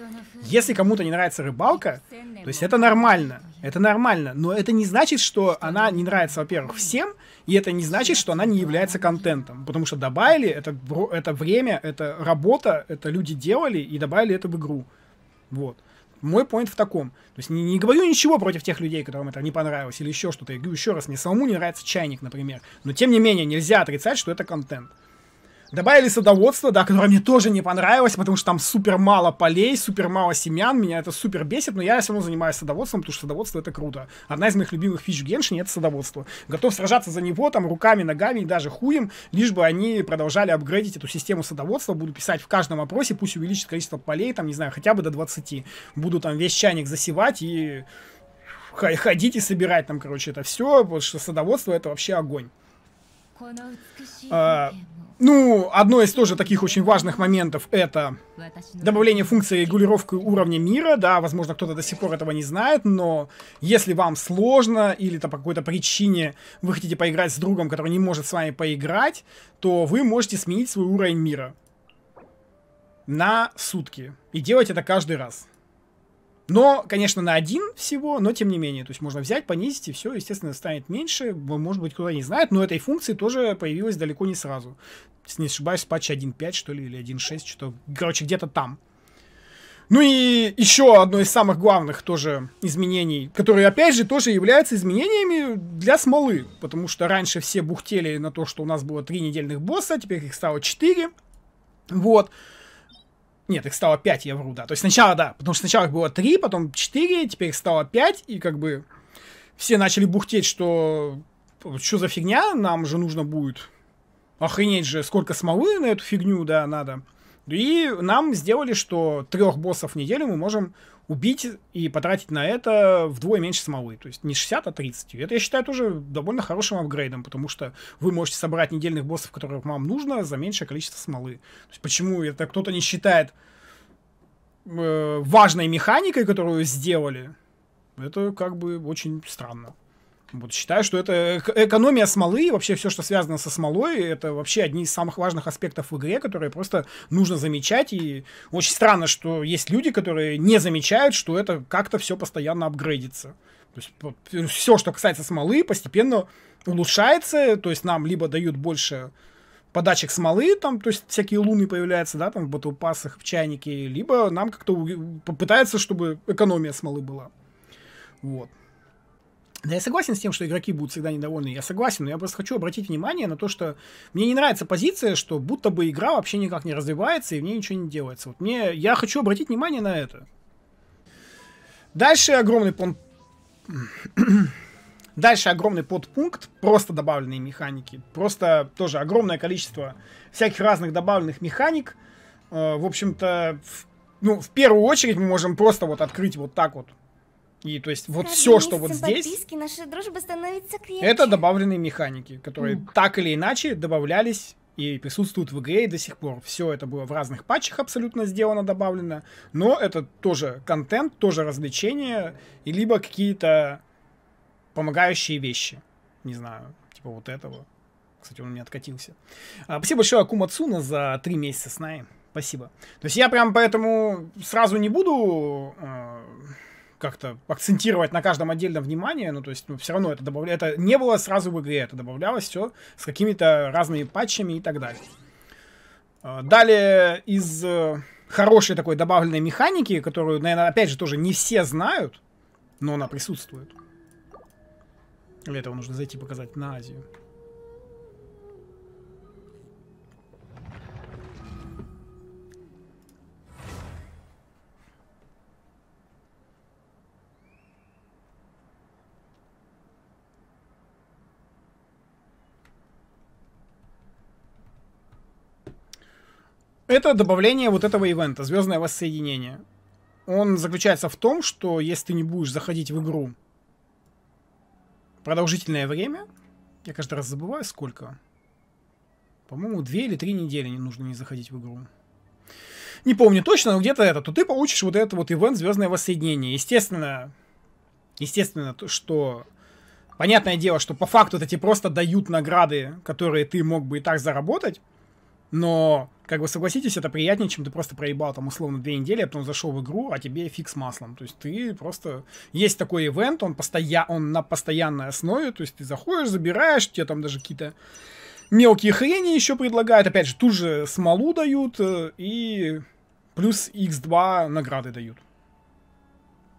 если кому-то не нравится рыбалка, то есть это нормально. Это нормально. Но это не значит, что она не нравится, во-первых, всем, и это не значит, что она не является контентом. Потому что добавили, это, это время, это работа, это люди делали и добавили это в игру. Вот. Мой поинт в таком. То есть не, не говорю ничего против тех людей, которым это не понравилось, или еще что-то. Я говорю еще раз, мне самому не нравится чайник, например. Но тем не менее, нельзя отрицать, что это контент. Добавили садоводство, да, которое мне тоже не понравилось, потому что там супер мало полей, супер мало семян, меня это супер бесит, но я все равно занимаюсь садоводством, потому что садоводство это круто. Одна из моих любимых фич в Геншине это садоводство. Готов сражаться за него там руками, ногами и даже хуем, лишь бы они продолжали апгрейдить эту систему садоводства. Буду писать в каждом опросе, пусть увеличит количество полей, там, не знаю, хотя бы до 20. Буду там весь чайник засевать и ходить и собирать там, короче, это все, потому что садоводство это вообще огонь. А, ну, одно из тоже таких очень важных моментов это добавление функции регулировки уровня мира. Да, возможно, кто-то до сих пор этого не знает, но если вам сложно или -то по какой-то причине вы хотите поиграть с другом, который не может с вами поиграть, то вы можете сменить свой уровень мира на сутки. И делать это каждый раз. Но, конечно, на один всего, но тем не менее. То есть можно взять, понизить, и все, естественно, станет меньше. Может быть, кто-то не знает, но этой функции тоже появилась далеко не сразу. Если не ошибаюсь, патч 1.5, что ли, или 1.6, что-то, короче, где-то там. Ну и еще одно из самых главных тоже изменений, которые, опять же, тоже являются изменениями для смолы. Потому что раньше все бухтели на то, что у нас было три недельных босса, теперь их стало четыре. Вот. Нет, их стало 5, я вру, да. То есть сначала, да, потому что сначала их было 3, потом 4, теперь их стало 5, и как бы все начали бухтеть, что что за фигня, нам же нужно будет охренеть же, сколько смолы на эту фигню, да, надо. И нам сделали, что трех боссов в неделю мы можем убить и потратить на это вдвое меньше смолы. То есть не 60, а 30. Это, я считаю, тоже довольно хорошим апгрейдом, потому что вы можете собрать недельных боссов, которых вам нужно, за меньшее количество смолы. То есть почему это кто-то не считает э, важной механикой, которую сделали, это как бы очень странно. Вот считаю, что это экономия смолы и вообще все, что связано со смолой, это вообще одни из самых важных аспектов в игре, которые просто нужно замечать. И очень странно, что есть люди, которые не замечают, что это как-то все постоянно апгрейдится. То есть э, все, что касается смолы, постепенно улучшается. То есть нам либо дают больше подачек смолы, там, то есть всякие луны появляются, да, там в батлпассах, в чайнике, либо нам как-то пытаются, чтобы экономия смолы была. Вот. Да, я согласен с тем, что игроки будут всегда недовольны, я согласен, но я просто хочу обратить внимание на то, что мне не нравится позиция, что будто бы игра вообще никак не развивается и в ней ничего не делается. Вот мне, я хочу обратить внимание на это. Дальше огромный план... Дальше огромный подпункт, просто добавленные механики. Просто тоже огромное количество всяких разных добавленных механик. Э, в общем-то, в... ну, в первую очередь мы можем просто вот открыть вот так вот и то есть вот все, что вот здесь, наша дружба становится крепче. это добавленные механики, которые Ух. так или иначе добавлялись и присутствуют в игре и до сих пор. Все это было в разных патчах абсолютно сделано, добавлено, но это тоже контент, тоже развлечение, и либо какие-то помогающие вещи. Не знаю, типа вот этого. Кстати, он у меня откатился. А, спасибо большое Акума Цуна за три месяца с нами. Спасибо. То есть я прям поэтому сразу не буду... Э как-то акцентировать на каждом отдельном внимание, ну, то есть, ну, все равно это добавля... это не было сразу в игре, это добавлялось все с какими-то разными патчами и так далее. А, далее из э, хорошей такой добавленной механики, которую, наверное, опять же, тоже не все знают, но она присутствует. Для этого нужно зайти показать на Азию. Это добавление вот этого ивента, звездное воссоединение. Он заключается в том, что если ты не будешь заходить в игру продолжительное время, я каждый раз забываю сколько, по-моему, две или три недели не нужно не заходить в игру. Не помню точно, но где-то это, то ты получишь вот этот вот ивент «Звездное воссоединение». Естественно, естественно, то, что Понятное дело, что по факту это тебе просто дают награды, которые ты мог бы и так заработать, но как бы согласитесь, это приятнее, чем ты просто проебал там условно две недели, а потом зашел в игру, а тебе фиг с маслом. То есть ты просто... Есть такой ивент, он, постоя... он на постоянной основе, то есть ты заходишь, забираешь, тебе там даже какие-то мелкие хрени еще предлагают. Опять же, ту же смолу дают э, и плюс X2 награды дают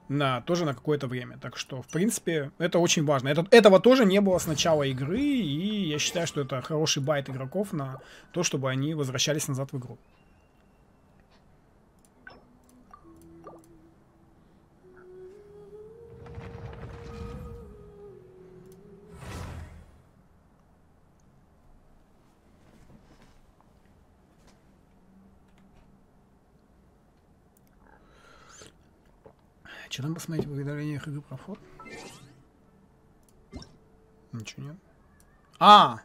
на, тоже на какое-то время. Так что, в принципе, это очень важно. Это, этого тоже не было с начала игры, и я считаю, что это хороший байт игроков на то, чтобы они возвращались назад в игру. Что там посмотреть в уведомлениях игры про фор? Ничего нет. А!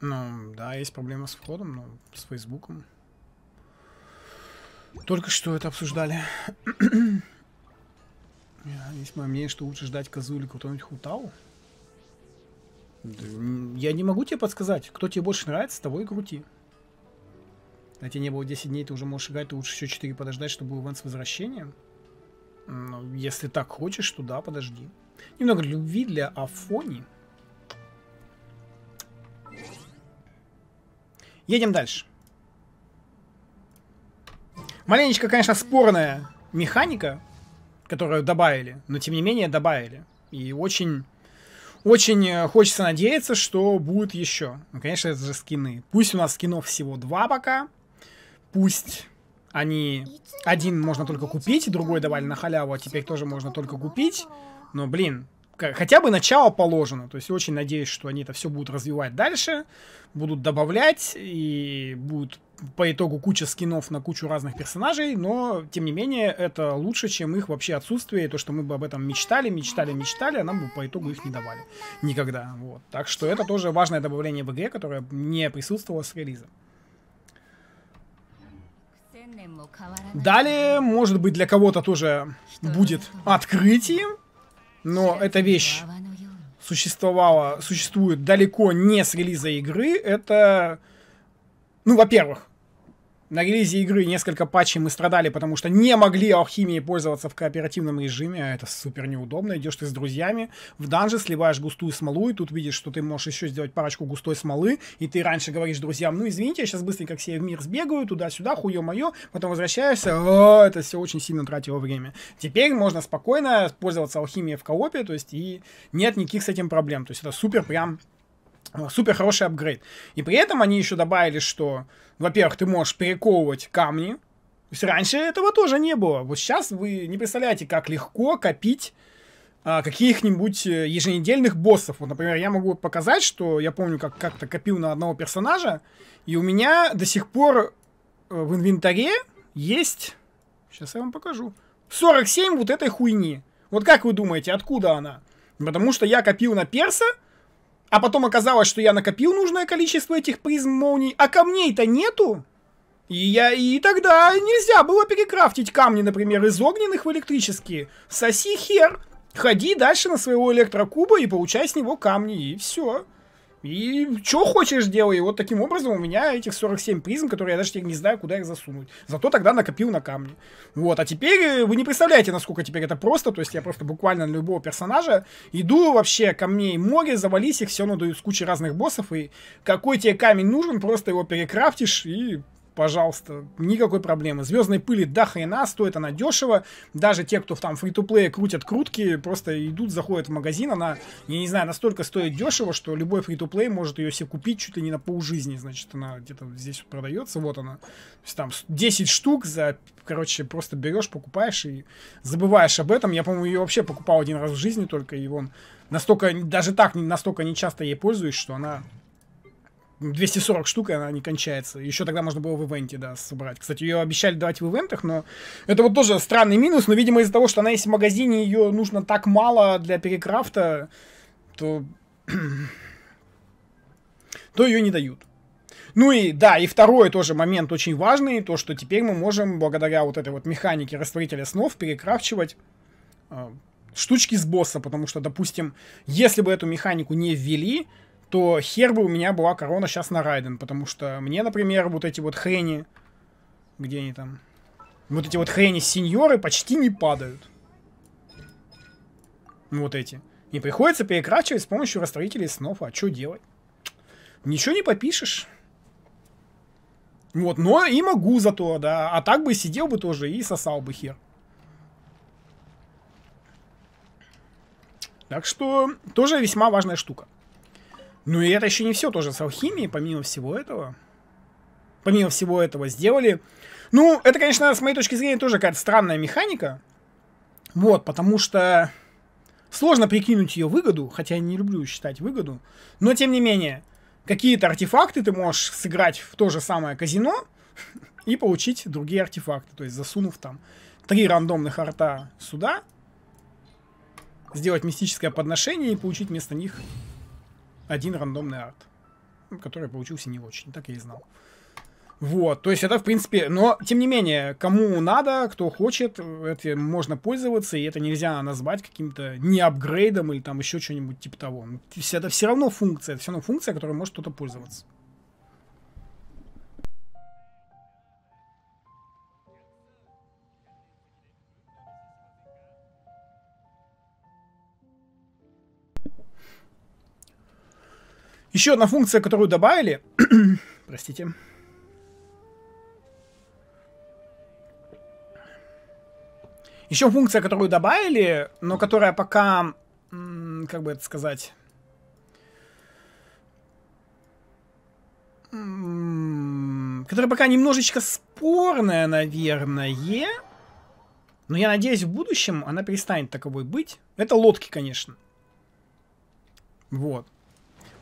Ну, да, есть проблема с входом, но с Фейсбуком. Только что это обсуждали. есть мое мнение, что лучше ждать козу или какого-нибудь хутау. Да, я не могу тебе подсказать, кто тебе больше нравится, того и крути. А тебе не было 10 дней, ты уже можешь играть, ты лучше еще 4 подождать, чтобы был ивент с возвращением. Ну, если так хочешь, то да, подожди. Немного любви для Афони. Едем дальше. Маленечко, конечно, спорная механика, которую добавили, но тем не менее добавили. И очень, очень э, хочется надеяться, что будет еще. Ну, конечно, это же скины. Пусть у нас скинов всего два пока, пусть они... Один можно только купить, другой давали на халяву, а теперь тоже можно только купить. Но, блин, хотя бы начало положено. То есть очень надеюсь, что они это все будут развивать дальше, будут добавлять и будут по итогу куча скинов на кучу разных персонажей, но, тем не менее, это лучше, чем их вообще отсутствие, и то, что мы бы об этом мечтали, мечтали, мечтали, а нам бы по итогу их не давали. Никогда. Вот. Так что это тоже важное добавление в игре, которое не присутствовало с релиза. Далее, может быть, для кого-то тоже будет открытием, но эта вещь существовала, существует далеко не с релиза игры. Это, ну, во-первых, на релизе игры несколько патчей мы страдали, потому что не могли алхимией пользоваться в кооперативном режиме, а это супер неудобно. Идешь ты с друзьями в данже, сливаешь густую смолу, и тут видишь, что ты можешь еще сделать парочку густой смолы, и ты раньше говоришь друзьям, ну извините, я сейчас быстренько все в мир сбегаю, туда-сюда, хуе мое", потом возвращаешься, о, это все очень сильно тратило время. Теперь можно спокойно пользоваться алхимией в коопе, то есть и нет никаких с этим проблем, то есть это супер прям супер хороший апгрейд. И при этом они еще добавили, что, во-первых, ты можешь перековывать камни. То есть раньше этого тоже не было. Вот сейчас вы не представляете, как легко копить а, каких-нибудь э, еженедельных боссов. Вот, например, я могу показать, что я помню, как как-то копил на одного персонажа, и у меня до сих пор э, в инвентаре есть... Сейчас я вам покажу. 47 вот этой хуйни. Вот как вы думаете, откуда она? Потому что я копил на перса, а потом оказалось, что я накопил нужное количество этих призм молний, а камней-то нету. И, я, и тогда нельзя было перекрафтить камни, например, из огненных в электрические. Соси хер, ходи дальше на своего электрокуба и получай с него камни, и все. И что хочешь делай. И вот таким образом у меня этих 47 призм, которые я даже не знаю, куда их засунуть. Зато тогда накопил на камни. Вот, а теперь э, вы не представляете, насколько теперь это просто. То есть я просто буквально на любого персонажа иду вообще камней море, завались их, все надают с кучей разных боссов. И какой тебе камень нужен, просто его перекрафтишь и пожалуйста, никакой проблемы. Звездной пыли до хрена, стоит она дешево. Даже те, кто там фри ту крутят крутки, просто идут, заходят в магазин, она, я не знаю, настолько стоит дешево, что любой фри ту может ее себе купить чуть ли не на полжизни, значит, она где-то здесь продается, вот она. То есть там 10 штук за, короче, просто берешь, покупаешь и забываешь об этом. Я, по-моему, ее вообще покупал один раз в жизни только, и он настолько, даже так, настолько не часто ей пользуюсь, что она 240 штук, и она не кончается. Еще тогда можно было в ивенте, да, собрать. Кстати, ее обещали давать в ивентах, но это вот тоже странный минус, но, видимо, из-за того, что она есть в магазине, ее нужно так мало для перекрафта, то... то ее не дают. Ну и да, и второй тоже момент очень важный, то, что теперь мы можем, благодаря вот этой вот механике растворителя снов, перекрафчивать э, штучки с босса, потому что, допустим, если бы эту механику не ввели, то хер бы у меня была корона сейчас на Райден, потому что мне, например, вот эти вот хрени, где они там, вот эти вот хрени сеньоры почти не падают. Ну, вот эти. И приходится перекрачивать с помощью растворителей снов. А что делать? Ничего не попишешь. Вот, но и могу зато, да. А так бы сидел бы тоже и сосал бы хер. Так что тоже весьма важная штука. Ну и это еще не все тоже с алхимией, помимо всего этого. Помимо всего этого сделали. Ну, это, конечно, с моей точки зрения тоже какая-то странная механика. Вот, потому что сложно прикинуть ее выгоду, хотя я не люблю считать выгоду. Но, тем не менее, какие-то артефакты ты можешь сыграть в то же самое казино и получить другие артефакты. То есть засунув там три рандомных арта сюда, сделать мистическое подношение и получить вместо них один рандомный арт, ну, который получился не очень, так я и знал. Вот, то есть это, в принципе, но, тем не менее, кому надо, кто хочет, это можно пользоваться, и это нельзя назвать каким-то не апгрейдом или там еще что-нибудь типа того. Ну, то это все равно функция, это все равно функция, которой может кто-то пользоваться. Еще одна функция, которую добавили... Простите. Еще функция, которую добавили, но которая пока, как бы это сказать, которая пока немножечко спорная, наверное, но я надеюсь, в будущем она перестанет таковой быть. Это лодки, конечно. Вот.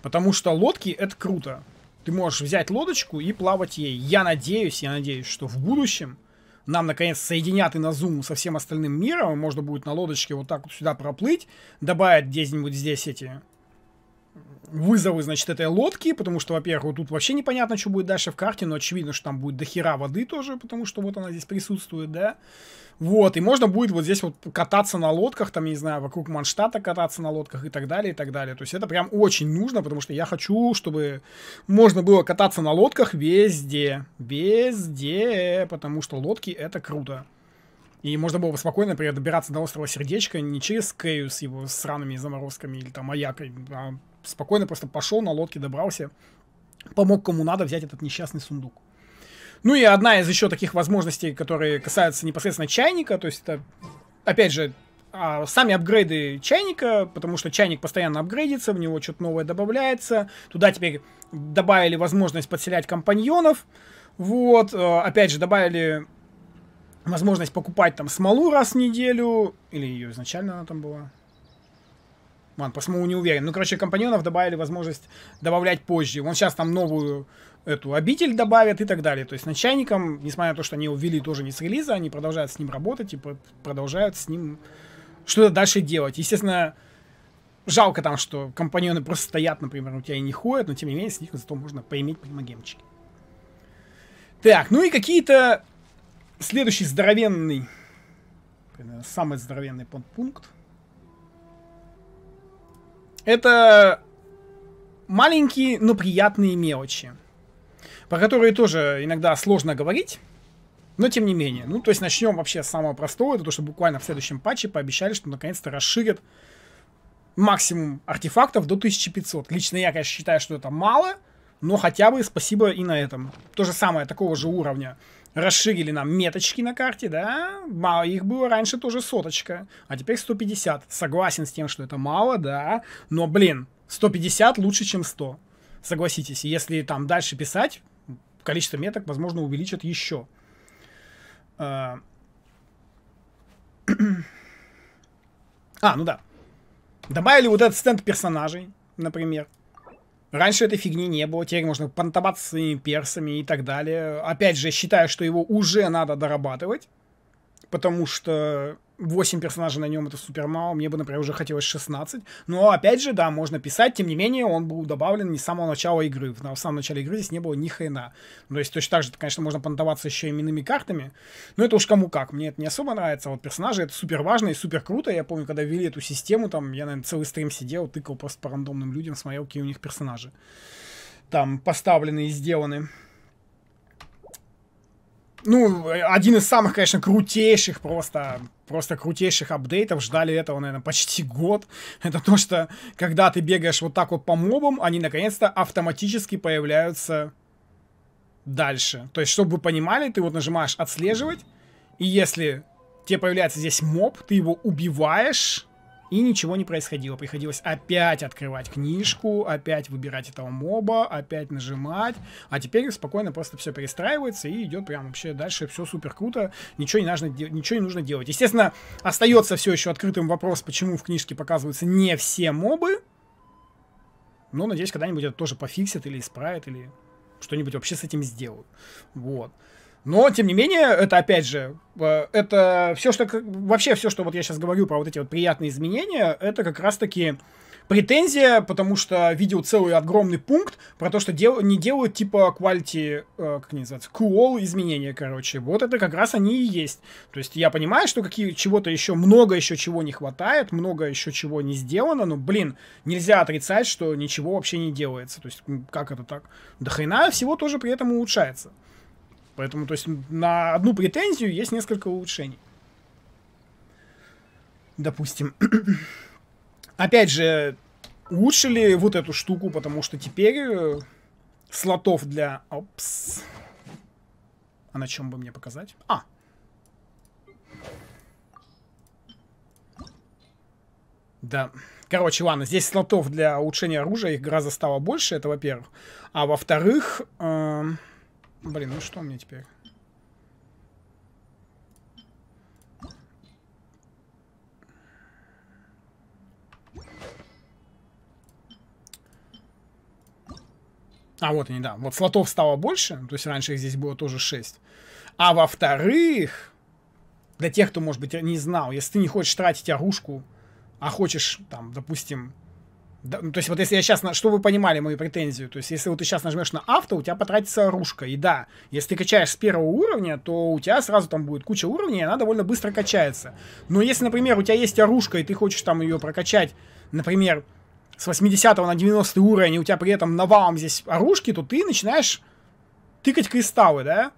Потому что лодки это круто. Ты можешь взять лодочку и плавать ей. Я надеюсь, я надеюсь, что в будущем нам, наконец, соединят и на Zoom со всем остальным миром, можно будет на лодочке вот так вот сюда проплыть, добавят где-нибудь здесь эти вызовы, значит, этой лодки, потому что, во-первых, тут вообще непонятно, что будет дальше в карте, но очевидно, что там будет дохера воды тоже, потому что вот она здесь присутствует, да. Вот, и можно будет вот здесь вот кататься на лодках, там, я не знаю, вокруг Манштата кататься на лодках и так далее, и так далее. То есть это прям очень нужно, потому что я хочу, чтобы можно было кататься на лодках везде, везде, потому что лодки это круто. И можно было бы спокойно, например, добираться до острова Сердечко не через Кею с его сраными заморозками или там Аякой, а спокойно просто пошел на лодке, добрался, помог кому надо взять этот несчастный сундук. Ну и одна из еще таких возможностей, которые касаются непосредственно чайника, то есть это, опять же, а, сами апгрейды чайника, потому что чайник постоянно апгрейдится, в него что-то новое добавляется. Туда теперь добавили возможность подселять компаньонов. Вот, э, опять же, добавили возможность покупать там смолу раз в неделю, или ее изначально она там была, Ман, почему не уверен. Ну, короче, компаньонов добавили возможность добавлять позже. Вон сейчас там новую эту обитель добавят и так далее. То есть начальникам, несмотря на то, что они его тоже не с релиза, они продолжают с ним работать и продолжают с ним что-то дальше делать. Естественно, жалко там, что компаньоны просто стоят, например, у тебя и не ходят, но тем не менее с них зато можно поиметь примагемчики. Так, ну и какие-то следующий здоровенный, э, самый здоровенный пункт. Это маленькие, но приятные мелочи, про которые тоже иногда сложно говорить, но тем не менее. Ну, то есть начнем вообще с самого простого, это то, что буквально в следующем патче пообещали, что наконец-то расширят максимум артефактов до 1500. Лично я, конечно, считаю, что это мало, но хотя бы спасибо и на этом. То же самое, такого же уровня расширили нам меточки на карте, да, мало их было раньше тоже соточка, а теперь 150. Согласен с тем, что это мало, да, но, блин, 150 лучше, чем 100. Согласитесь, если там дальше писать, количество меток, возможно, увеличат еще. А, а ну да. Добавили вот этот стенд персонажей, например. Раньше этой фигни не было, теперь можно понтоваться своими персами и так далее. Опять же, считаю, что его уже надо дорабатывать потому что 8 персонажей на нем это супер мало, мне бы, например, уже хотелось 16. Но опять же, да, можно писать, тем не менее, он был добавлен не с самого начала игры. В самом начале игры здесь не было ни хрена. то есть точно так же, конечно, можно понтоваться еще именными картами, но это уж кому как. Мне это не особо нравится. Вот персонажи это супер важно и супер круто. Я помню, когда ввели эту систему, там я, наверное, целый стрим сидел, тыкал просто по рандомным людям, смотрел, какие у них персонажи там поставлены и сделаны ну, один из самых, конечно, крутейших просто просто крутейших апдейтов, ждали этого, наверное, почти год. Это то, что когда ты бегаешь вот так вот по мобам, они наконец-то автоматически появляются дальше. То есть, чтобы вы понимали, ты вот нажимаешь «Отслеживать», и если тебе появляется здесь моб, ты его убиваешь, и ничего не происходило. Приходилось опять открывать книжку, опять выбирать этого моба, опять нажимать. А теперь спокойно просто все перестраивается и идет прям вообще дальше. Все супер круто. Ничего не, нужно, ничего не нужно делать. Естественно, остается все еще открытым вопрос, почему в книжке показываются не все мобы. Но надеюсь, когда-нибудь это тоже пофиксят или исправят, или что-нибудь вообще с этим сделают. Вот. Но, тем не менее, это опять же, э, это все, что вообще все, что вот я сейчас говорю про вот эти вот приятные изменения, это как раз-таки претензия, потому что видел целый огромный пункт про то, что дел, не делают типа quality, э, как они называются, QOL изменения, короче. Вот это как раз они и есть. То есть я понимаю, что какие чего-то еще, много еще чего не хватает, много еще чего не сделано, но, блин, нельзя отрицать, что ничего вообще не делается. То есть как это так? да хрена всего тоже при этом улучшается. Поэтому, то есть, на одну претензию есть несколько улучшений. Допустим. Опять же, улучшили вот эту штуку, потому что теперь э, слотов для... Опс. А на чем бы мне показать? А. Да. Короче, ладно, здесь слотов для улучшения оружия, их гораздо стало больше, это во-первых. А во-вторых... Э Блин, ну что мне теперь? А, вот они, да. Вот слотов стало больше, то есть раньше их здесь было тоже 6. А во-вторых, для тех, кто, может быть, не знал, если ты не хочешь тратить оружку, а хочешь, там, допустим, да, ну, то есть вот если я сейчас, на... что вы понимали мою претензию, то есть если вот ты сейчас нажмешь на авто, у тебя потратится оружка, и да, если ты качаешь с первого уровня, то у тебя сразу там будет куча уровней, и она довольно быстро качается. Но если, например, у тебя есть оружка, и ты хочешь там ее прокачать, например, с 80 на 90 уровень, и у тебя при этом навалом здесь оружки, то ты начинаешь тыкать кристаллы, да?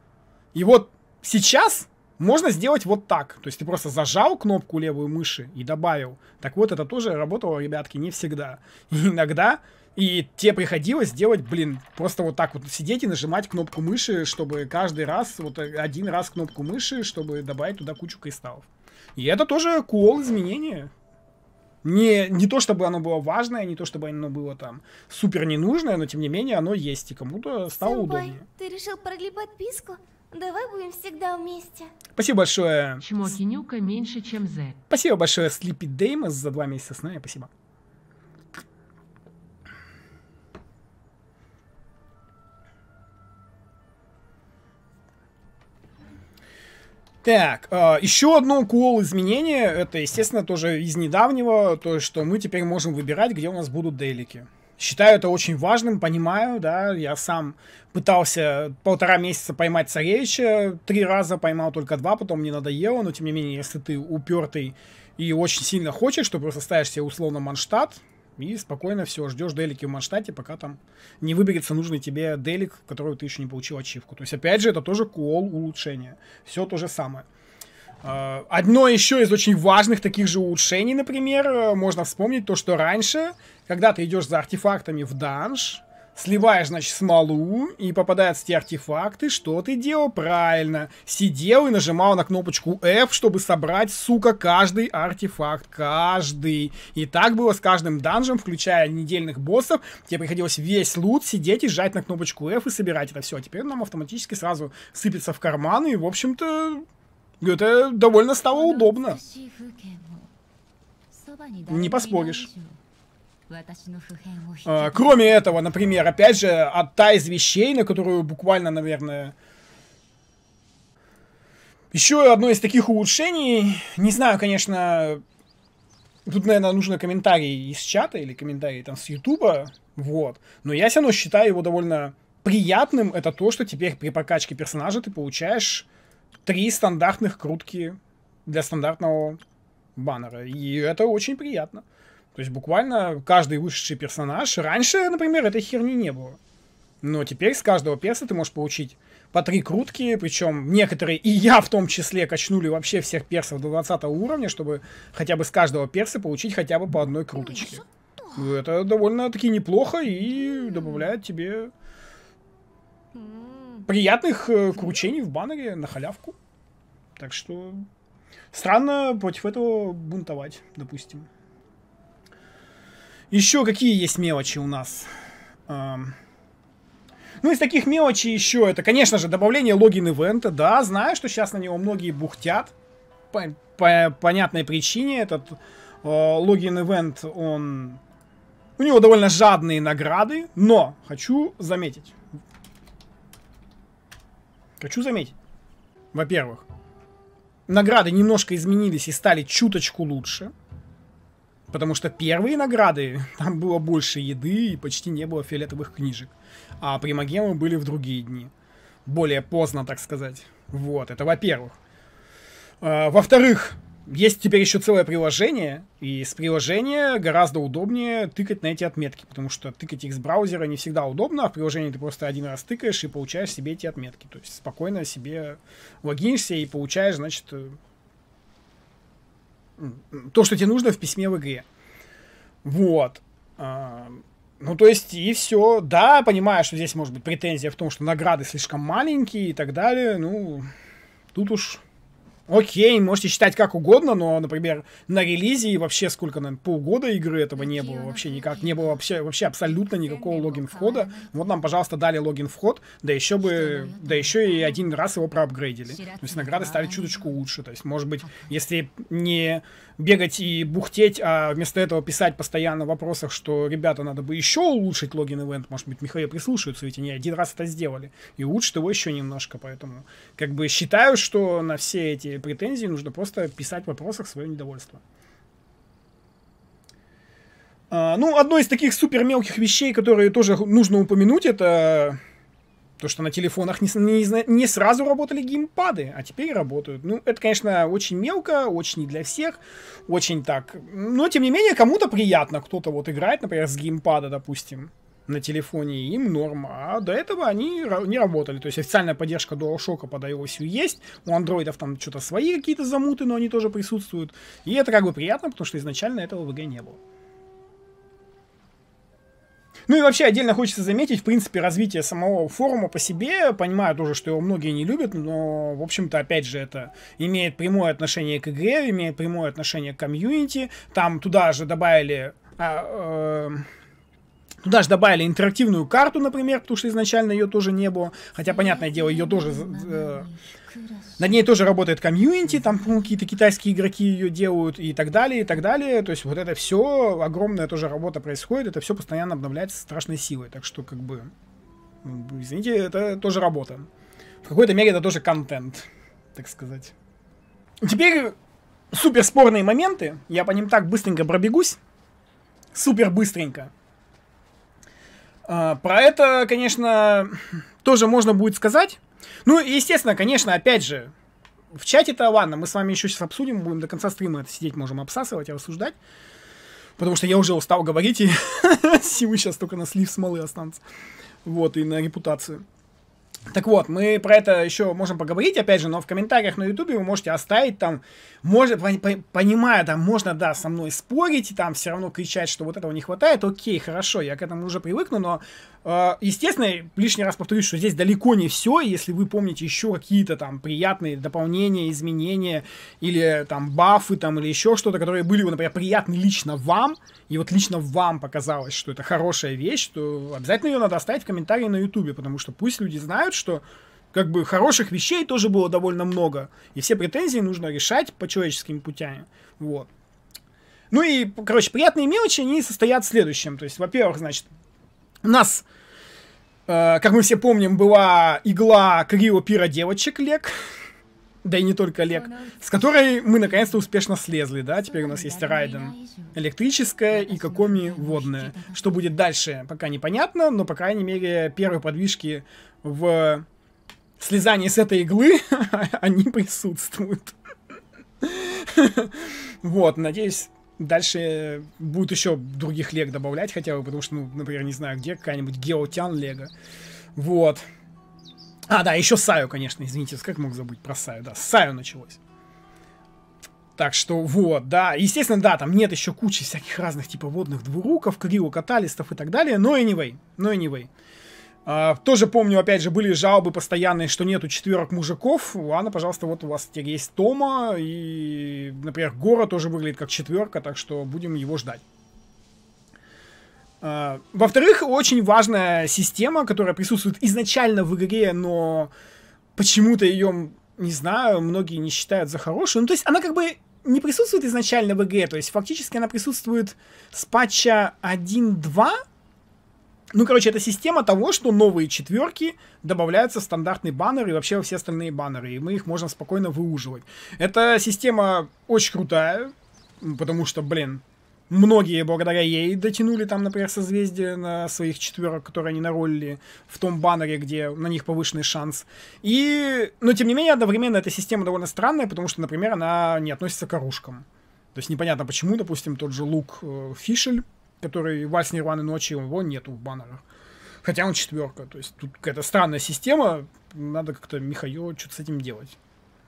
И вот сейчас можно сделать вот так. То есть ты просто зажал кнопку левую мыши и добавил. Так вот, это тоже работало, ребятки, не всегда. И иногда и тебе приходилось делать, блин, просто вот так вот сидеть и нажимать кнопку мыши, чтобы каждый раз, вот один раз кнопку мыши, чтобы добавить туда кучу кристаллов. И это тоже кул изменение. Не, не то, чтобы оно было важное, не то, чтобы оно было там супер ненужное, но тем не менее оно есть, и кому-то стало Сэмпай, удобнее. ты решил продлить подписку? Давай будем всегда вместе. Спасибо большое. Чмокинюка меньше, чем З. Спасибо большое, Слипи Деймос, за два месяца с нами. Спасибо. Так, а, еще одно cool изменение, это, естественно, тоже из недавнего, то, что мы теперь можем выбирать, где у нас будут дейлики. Считаю это очень важным, понимаю, да, я сам пытался полтора месяца поймать царевича, три раза поймал только два, потом мне надоело, но тем не менее, если ты упертый и очень сильно хочешь, то просто ставишь себе условно манштат, и спокойно все, ждешь делики в Манштате, пока там не выберется нужный тебе делик, который ты еще не получил ачивку. То есть, опять же, это тоже кол улучшение. Все то же самое. Э, одно еще из очень важных таких же улучшений, например, э, можно вспомнить то, что раньше, когда ты идешь за артефактами в данж, сливаешь, значит, смолу, и попадаются те артефакты, что ты делал правильно. Сидел и нажимал на кнопочку F, чтобы собрать, сука, каждый артефакт. Каждый. И так было с каждым данжем, включая недельных боссов. Тебе приходилось весь лут сидеть и жать на кнопочку F и собирать это все. А теперь нам автоматически сразу сыпется в карман, и, в общем-то, это довольно стало удобно. Не поспоришь. А, кроме этого, например, опять же, одна из вещей, на которую буквально, наверное... Еще одно из таких улучшений, не знаю, конечно, тут, наверное, нужно комментарий из чата или комментарий там с ютуба, вот, но я все равно считаю его довольно приятным, это то, что теперь при прокачке персонажа ты получаешь Три стандартных крутки для стандартного баннера. И это очень приятно. То есть буквально каждый вышедший персонаж. Раньше, например, этой херни не было. Но теперь с каждого перса ты можешь получить по три крутки, причем некоторые, и я в том числе, качнули вообще всех персов до 20 уровня, чтобы хотя бы с каждого перса получить хотя бы по одной круточке. Это довольно-таки неплохо и добавляет тебе приятных э, кручений в баннере на халявку. Так что странно против этого бунтовать, допустим. Еще какие есть мелочи у нас? Эм. Ну, из таких мелочей еще это, конечно же, добавление логин-ивента. Да, знаю, что сейчас на него многие бухтят. По, по понятной причине этот э, логин-ивент, он... У него довольно жадные награды, но хочу заметить, Хочу заметить. Во-первых, награды немножко изменились и стали чуточку лучше. Потому что первые награды, там было больше еды и почти не было фиолетовых книжек. А примагемы были в другие дни. Более поздно, так сказать. Вот, это во-первых. А, во-вторых, есть теперь еще целое приложение, и с приложения гораздо удобнее тыкать на эти отметки, потому что тыкать их с браузера не всегда удобно, а в приложении ты просто один раз тыкаешь и получаешь себе эти отметки. То есть спокойно себе логинишься и получаешь, значит, э, то, что тебе нужно в письме в игре. Вот. А, ну, то есть, и все. Да, понимаю, что здесь может быть претензия в том, что награды слишком маленькие и так далее. Ну, тут уж Окей, можете считать как угодно, но, например, на релизе и вообще сколько, наверное, полгода игры этого не было вообще никак. Не было вообще, вообще абсолютно никакого логин-входа. Вот нам, пожалуйста, дали логин-вход, да еще бы, да еще и один раз его проапгрейдили. То есть награды стали чуточку лучше. То есть, может быть, если не бегать и бухтеть, а вместо этого писать постоянно в вопросах, что, ребята, надо бы еще улучшить логин-ивент, может быть, Михаил прислушаются, ведь они один раз это сделали, и улучшат его еще немножко, поэтому, как бы, считаю, что на все эти претензии нужно просто писать в вопросах свое недовольство. А, ну, одно из таких супер мелких вещей, которые тоже нужно упомянуть, это то, что на телефонах не, не, не сразу работали геймпады, а теперь работают. Ну, это, конечно, очень мелко, очень не для всех, очень так. Но, тем не менее, кому-то приятно. Кто-то вот играет, например, с геймпада, допустим, на телефоне, им норма. А до этого они не работали. То есть официальная поддержка DualShock под iOS есть. У андроидов там что-то свои какие-то замуты, но они тоже присутствуют. И это как бы приятно, потому что изначально этого в игре не было. Ну и вообще отдельно хочется заметить, в принципе, развитие самого форума по себе. Понимаю тоже, что его многие не любят, но, в общем-то, опять же, это имеет прямое отношение к игре, имеет прямое отношение к комьюнити. Там туда же добавили... А, э, Туда же добавили интерактивную карту, например, потому что изначально ее тоже не было. Хотя, понятное дело, ее тоже... Э, над ней тоже работает комьюнити, там ну, какие-то китайские игроки ее делают и так далее, и так далее. То есть вот это все, огромная тоже работа происходит, это все постоянно обновляется страшной силой. Так что, как бы, ну, извините, это тоже работа. В какой-то мере это тоже контент, так сказать. Теперь супер спорные моменты. Я по ним так быстренько пробегусь. Супер быстренько. А, про это, конечно, тоже можно будет сказать. Ну, естественно, конечно, опять же, в чате это ладно, мы с вами еще сейчас обсудим, будем до конца стрима это сидеть, можем обсасывать и рассуждать. Потому что я уже устал говорить, и силы сейчас только на слив смолы останутся. Вот, и на репутацию. Так вот, мы про это еще можем поговорить, опять же, но в комментариях на ютубе вы можете оставить там, может, понимая, там, можно, да, со мной спорить, и там все равно кричать, что вот этого не хватает, окей, хорошо, я к этому уже привыкну, но а, естественно, лишний раз повторюсь, что здесь далеко не все. Если вы помните еще какие-то там приятные дополнения, изменения или там бафы там или еще что-то, которые были, например, приятны лично вам, и вот лично вам показалось, что это хорошая вещь, то обязательно ее надо оставить в комментарии на ютубе, потому что пусть люди знают, что как бы хороших вещей тоже было довольно много, и все претензии нужно решать по человеческим путям. Вот. Ну и, короче, приятные мелочи, они состоят в следующем. То есть, во-первых, значит, у нас, э, как мы все помним, была игла криопира девочек Лек, да и не только Лек, с которой мы наконец-то успешно слезли, да, теперь у нас есть Райден электрическая и Какоми водная. Что будет дальше, пока непонятно, но, по крайней мере, первые подвижки в слезании с этой иглы, они присутствуют. Вот, надеюсь, Дальше будет еще других лег добавлять хотя бы, потому что, ну, например, не знаю, где какая-нибудь Геотян лего. Вот. А, да, еще Саю, конечно, извините, как мог забыть про Саю, да, Саю началось. Так что вот, да, естественно, да, там нет еще кучи всяких разных типа водных двуруков, каталистов и так далее, но anyway, но anyway. Uh, тоже помню, опять же, были жалобы постоянные, что нету четверок мужиков. Ладно, пожалуйста, вот у вас теперь есть Тома. И, например, Гора тоже выглядит как четверка, так что будем его ждать. Uh, Во-вторых, очень важная система, которая присутствует изначально в игре, но почему-то ее, не знаю, многие не считают за хорошую. Ну, то есть она как бы не присутствует изначально в игре, то есть фактически она присутствует с патча 1.2, ну, короче, это система того, что новые четверки добавляются в стандартный баннер и вообще во все остальные баннеры, и мы их можем спокойно выуживать. Эта система очень крутая, потому что, блин, многие благодаря ей дотянули там, например, созвездие на своих четверок, которые они наролили в том баннере, где на них повышенный шанс. И, но тем не менее, одновременно эта система довольно странная, потому что, например, она не относится к оружкам. То есть непонятно почему, допустим, тот же лук э, Фишель который «Вальс Нирваны ночи», его нету в баннерах. Хотя он четверка. То есть тут какая-то странная система. Надо как-то Михаю что-то с этим делать.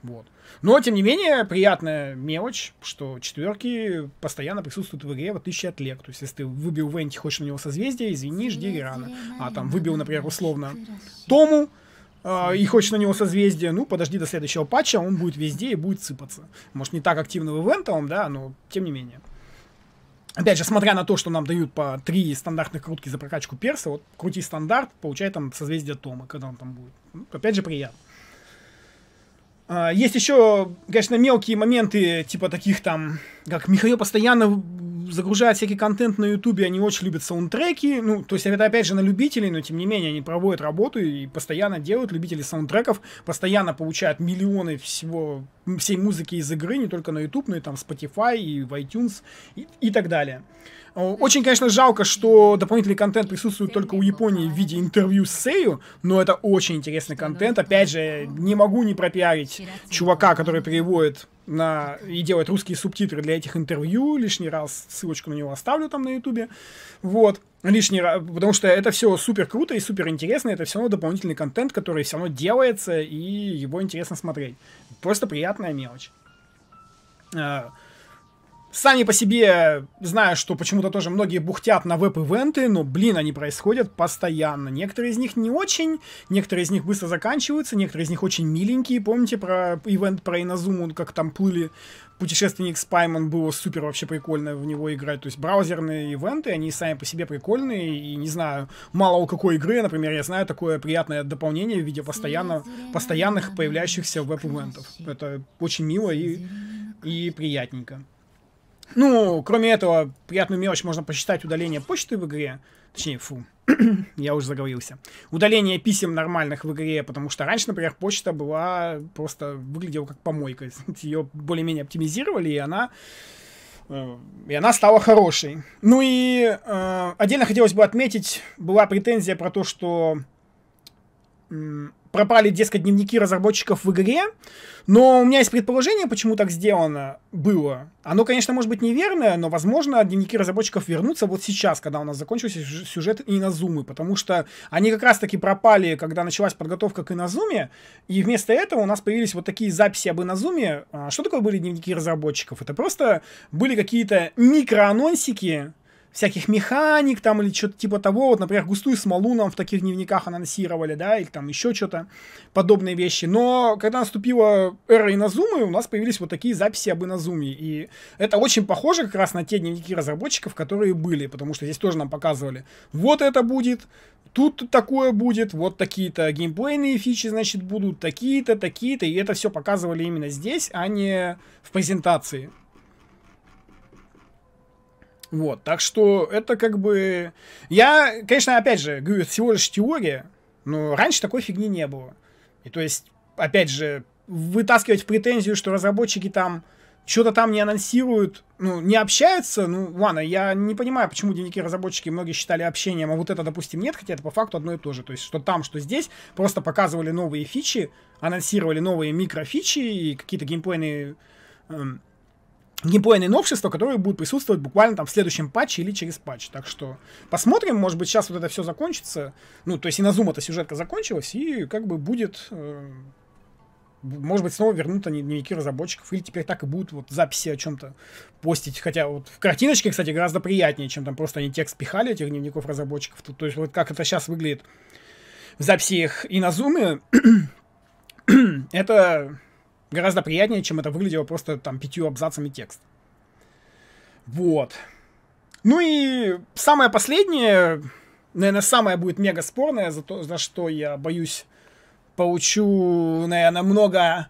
Вот. Но, тем не менее, приятная мелочь, что четверки постоянно присутствуют в игре, в отличие от лек. То есть, если ты выбил Венти, хочешь на него созвездие, извини, жди Рирана. А там выбил, например, условно Тому, а, и хочешь на него созвездие, ну, подожди до следующего патча, он будет везде и будет сыпаться. Может, не так активно в ивентовом, да, но тем не менее. Опять же, смотря на то, что нам дают по три стандартных крутки за прокачку перса, вот крути стандарт, получай там созвездие Тома, когда он там будет. Ну, опять же, приятно. А, есть еще, конечно, мелкие моменты, типа таких там, как Михаил постоянно загружают всякий контент на Ютубе, они очень любят саундтреки. Ну, то есть это опять же на любителей, но тем не менее они проводят работу и постоянно делают. Любители саундтреков постоянно получают миллионы всего всей музыки из игры, не только на YouTube, но и там Spotify, и в iTunes и, и так далее. Очень, конечно, жалко, что дополнительный контент присутствует только у Японии в виде интервью с Сею, но это очень интересный контент. Опять же, не могу не пропиарить чувака, который переводит на, и делает русские субтитры для этих интервью. Лишний раз ссылочку на него оставлю там на ютубе. Вот. Лишний раз, потому что это все супер круто и супер интересно. Это все равно дополнительный контент, который все равно делается, и его интересно смотреть. Просто приятная мелочь. А, Сами по себе знаю, что почему-то тоже многие бухтят на веб-ивенты, но, блин, они происходят постоянно. Некоторые из них не очень, некоторые из них быстро заканчиваются, некоторые из них очень миленькие. Помните про ивент про Инозуму, как там плыли путешественник Спайман, было супер вообще прикольно в него играть. То есть браузерные ивенты, они сами по себе прикольные, и не знаю, мало у какой игры, например, я знаю такое приятное дополнение в виде постоянно, постоянных появляющихся веб-ивентов. Это очень мило и, и приятненько. Ну, кроме этого, приятную мелочь можно посчитать удаление почты в игре. Точнее, фу, я уже заговорился. Удаление писем нормальных в игре, потому что раньше, например, почта была просто выглядела как помойка. Ее более-менее оптимизировали, и она э, и она стала хорошей. Ну и э, отдельно хотелось бы отметить, была претензия про то, что пропали, дескать, дневники разработчиков в игре, но у меня есть предположение, почему так сделано было. Оно, конечно, может быть неверное, но, возможно, дневники разработчиков вернутся вот сейчас, когда у нас закончился сюжет Инозумы, потому что они как раз-таки пропали, когда началась подготовка к Инозуме, и вместо этого у нас появились вот такие записи об Инозуме. А, что такое были дневники разработчиков? Это просто были какие-то микроанонсики всяких механик там или что-то типа того. Вот, например, густую смолу нам в таких дневниках анонсировали, да, или там еще что-то, подобные вещи. Но когда наступила эра Инозумы, у нас появились вот такие записи об Инозуме. И это очень похоже как раз на те дневники разработчиков, которые были, потому что здесь тоже нам показывали, вот это будет, тут такое будет, вот такие-то геймплейные фичи, значит, будут такие-то, такие-то, и это все показывали именно здесь, а не в презентации. Вот, так что это как бы... Я, конечно, опять же, говорю, это всего лишь теория, но раньше такой фигни не было. И то есть, опять же, вытаскивать претензию, что разработчики там что-то там не анонсируют, ну, не общаются, ну, ладно, я не понимаю, почему дневники разработчики многие считали общением, а вот это, допустим, нет, хотя это по факту одно и то же, то есть, что там, что здесь, просто показывали новые фичи, анонсировали новые микрофичи и какие-то геймплейные эм, геймплейные новшества, которые будут присутствовать буквально там в следующем патче или через патч. Так что посмотрим, может быть, сейчас вот это все закончится. Ну, то есть и на Zoom эта сюжетка закончилась, и как бы будет... Э, может быть, снова вернут они дневники разработчиков, или теперь так и будут вот записи о чем-то постить. Хотя вот в картиночке, кстати, гораздо приятнее, чем там просто они текст пихали этих дневников разработчиков. Тут, то есть вот как это сейчас выглядит в записи их и на зуме, это гораздо приятнее, чем это выглядело просто там пятью абзацами текст. Вот. Ну и самое последнее, наверное, самое будет мега спорное, за, то, за что я боюсь получу, наверное, много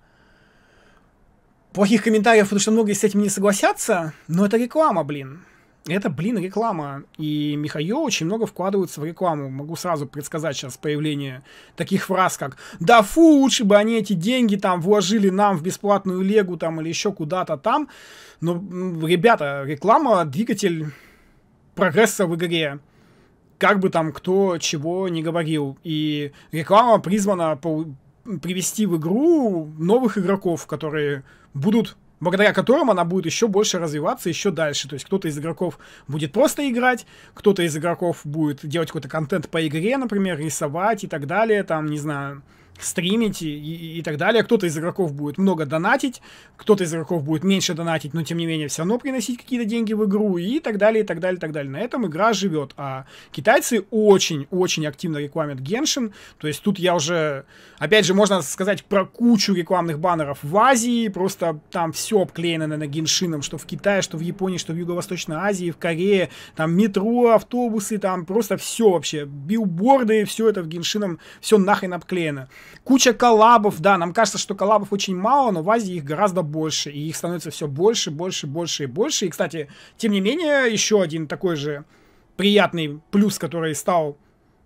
плохих комментариев, потому что многие с этим не согласятся, но это реклама, блин это, блин, реклама. И Михаил очень много вкладывается в рекламу. Могу сразу предсказать сейчас появление таких фраз, как «Да фу, лучше бы они эти деньги там вложили нам в бесплатную легу там или еще куда-то там». Но, ребята, реклама — двигатель прогресса в игре. Как бы там кто чего не говорил. И реклама призвана привести в игру новых игроков, которые будут благодаря которым она будет еще больше развиваться еще дальше. То есть кто-то из игроков будет просто играть, кто-то из игроков будет делать какой-то контент по игре, например, рисовать и так далее, там, не знаю, стримить и, и, так далее. Кто-то из игроков будет много донатить, кто-то из игроков будет меньше донатить, но тем не менее все равно приносить какие-то деньги в игру и так далее, и так далее, и так далее. На этом игра живет. А китайцы очень-очень активно рекламят Геншин. То есть тут я уже, опять же, можно сказать про кучу рекламных баннеров в Азии. Просто там все обклеено, наверное, Геншином, что в Китае, что в Японии, что в Юго-Восточной Азии, в Корее. Там метро, автобусы, там просто все вообще. Билборды, все это в Геншином, все нахрен обклеено. Куча коллабов, да, нам кажется, что коллабов очень мало, но в Азии их гораздо больше, и их становится все больше, больше, больше и больше. И, кстати, тем не менее, еще один такой же приятный плюс, который стал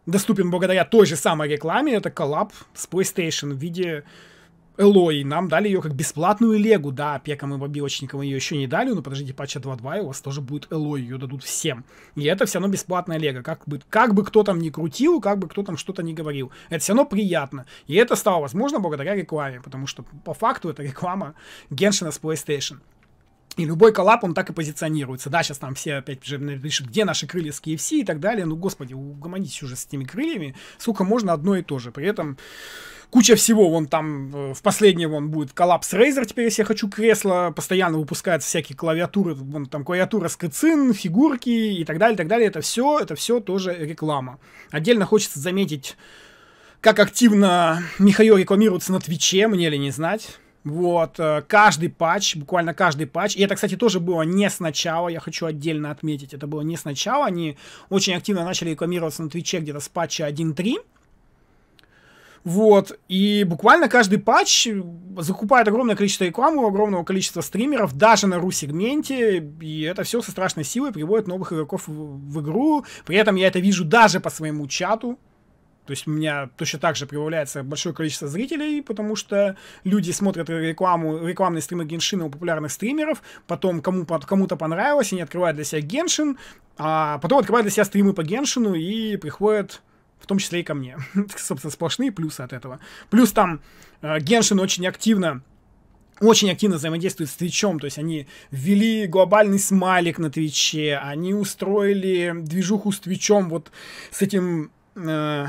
доступен благодаря той же самой рекламе, это коллаб с PlayStation в виде Элой Нам дали ее как бесплатную Легу. Да, пекам и бобилочникам ее еще не дали, но подождите, патча 2.2, у вас тоже будет Элой, ее дадут всем. И это все равно бесплатная Лего. Как бы, как бы кто там ни крутил, как бы кто там что-то не говорил. Это все равно приятно. И это стало возможно благодаря рекламе, потому что по факту это реклама Геншина с PlayStation. И любой коллап, он так и позиционируется. Да, сейчас там все опять же пишут, где наши крылья с KFC и так далее. Ну, господи, угомонитесь уже с этими крыльями. Сколько можно одно и то же. При этом куча всего, вон там э, в последнем вон будет коллапс Razer, теперь если я хочу кресло, постоянно выпускаются всякие клавиатуры, вон там клавиатура с фигурки и так далее, и так далее, это все, это все тоже реклама. Отдельно хочется заметить, как активно Михаил рекламируется на Твиче, мне ли не знать. Вот, э, каждый патч, буквально каждый патч, и это, кстати, тоже было не сначала, я хочу отдельно отметить, это было не сначала, они очень активно начали рекламироваться на Твиче где-то с патча 1.3, вот, и буквально каждый патч закупает огромное количество рекламы огромного количества стримеров, даже на ру-сегменте, и это все со страшной силой приводит новых игроков в, в игру, при этом я это вижу даже по своему чату, то есть у меня точно так же прибавляется большое количество зрителей, потому что люди смотрят рекламу, рекламные стримы Геншина у популярных стримеров, потом кому, кому-то понравилось, они открывают для себя Геншин, а потом открывают для себя стримы по Геншину и приходят в том числе и ко мне. Собственно, сплошные плюсы от этого. Плюс там э, Геншин очень активно очень активно взаимодействует с Твичом, то есть они ввели глобальный смайлик на Твиче, они устроили движуху с Твичом вот с этим э,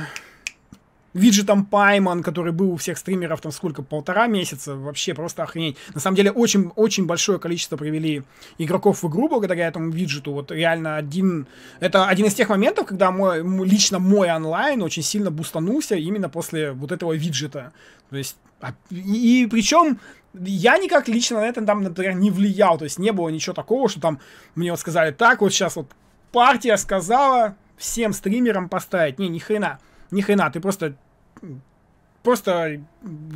виджетом Пайман, который был у всех стримеров там сколько, полтора месяца, вообще просто охренеть. На самом деле очень, очень большое количество привели игроков в игру благодаря этому виджету. Вот реально один, это один из тех моментов, когда мой, лично мой онлайн очень сильно бустанулся именно после вот этого виджета. То есть, а, и, и причем я никак лично на это там, например, не влиял, то есть не было ничего такого, что там мне вот сказали, так вот сейчас вот партия сказала всем стримерам поставить. Не, ни хрена, ни хрена, ты просто Просто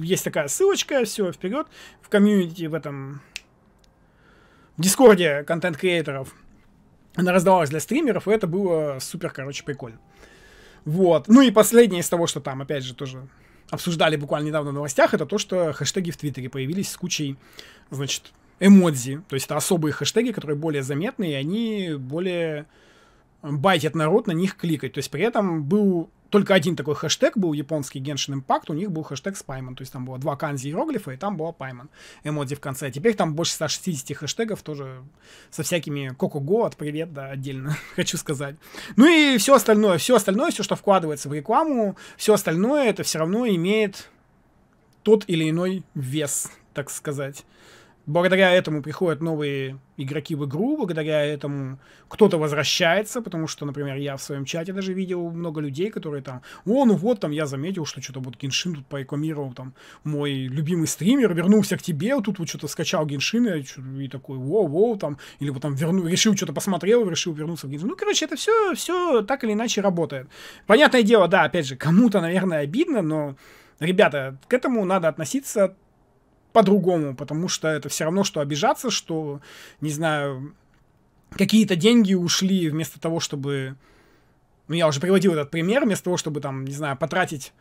есть такая ссылочка, все, вперед. В комьюнити в этом... В Дискорде контент-креаторов она раздавалась для стримеров, и это было супер, короче, прикольно. Вот. Ну и последнее из того, что там, опять же, тоже обсуждали буквально недавно в новостях, это то, что хэштеги в Твиттере появились с кучей, значит, эмодзи. То есть это особые хэштеги, которые более заметные, и они более байтят народ на них кликать. То есть при этом был только один такой хэштег был, японский Genshin Impact, у них был хэштег Spyman, то есть там было два канзи иероглифа, и там была Пайман эмодзи в конце. теперь там больше 160 хэштегов тоже со всякими Коко от привет, да, отдельно хочу сказать. Ну и все остальное, все остальное, все, что вкладывается в рекламу, все остальное это все равно имеет тот или иной вес, так сказать благодаря этому приходят новые игроки в игру, благодаря этому кто-то возвращается, потому что, например, я в своем чате даже видел много людей, которые там, о, ну вот, там я заметил, что что-то вот Геншин тут порекламировал, там, мой любимый стример вернулся к тебе, вот тут вот что-то скачал Геншин, и, и такой, воу-воу, там, или вот там верну, решил что-то посмотрел, решил вернуться в Геншин. Ну, короче, это все, все так или иначе работает. Понятное дело, да, опять же, кому-то, наверное, обидно, но, ребята, к этому надо относиться по-другому, потому что это все равно, что обижаться, что, не знаю, какие-то деньги ушли вместо того, чтобы... Ну, я уже приводил этот пример, вместо того, чтобы, там, не знаю, потратить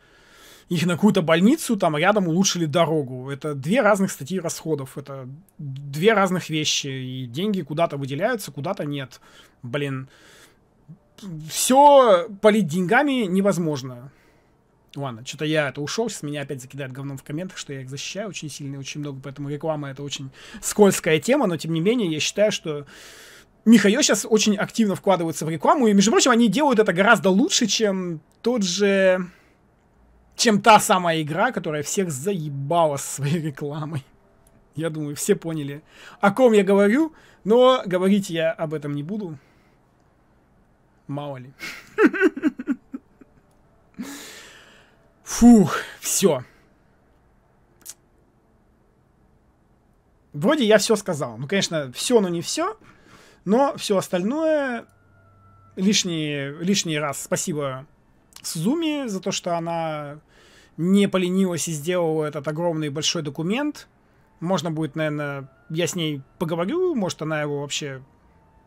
их на какую-то больницу, там рядом улучшили дорогу. Это две разных статьи расходов, это две разных вещи, и деньги куда-то выделяются, куда-то нет. Блин, все полить деньгами невозможно. Ладно, что-то я это ушел, сейчас меня опять закидают говном в комментах, что я их защищаю очень сильно и очень много, поэтому реклама это очень скользкая тема, но тем не менее я считаю, что Михаил сейчас очень активно вкладывается в рекламу, и, между прочим, они делают это гораздо лучше, чем тот же... чем та самая игра, которая всех заебала своей рекламой. Я думаю, все поняли, о ком я говорю, но говорить я об этом не буду. Мало ли. Фух, все. Вроде я все сказал. Ну, конечно, все, но не все. Но все остальное... Лишний, лишний раз спасибо Сузуми за то, что она не поленилась и сделала этот огромный большой документ. Можно будет, наверное, я с ней поговорю, может, она его вообще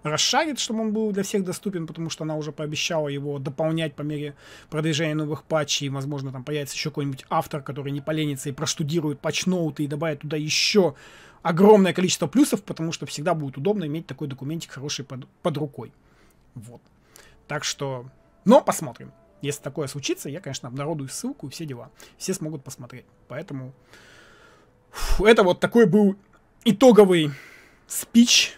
расшарит, чтобы он был для всех доступен, потому что она уже пообещала его дополнять по мере продвижения новых патчей. Возможно, там появится еще какой-нибудь автор, который не поленится и проштудирует патч-ноуты и добавит туда еще огромное количество плюсов, потому что всегда будет удобно иметь такой документик хороший под, под рукой. Вот. Так что... Но посмотрим. Если такое случится, я, конечно, обнародую ссылку и все дела. Все смогут посмотреть. Поэтому... Фу, это вот такой был итоговый спич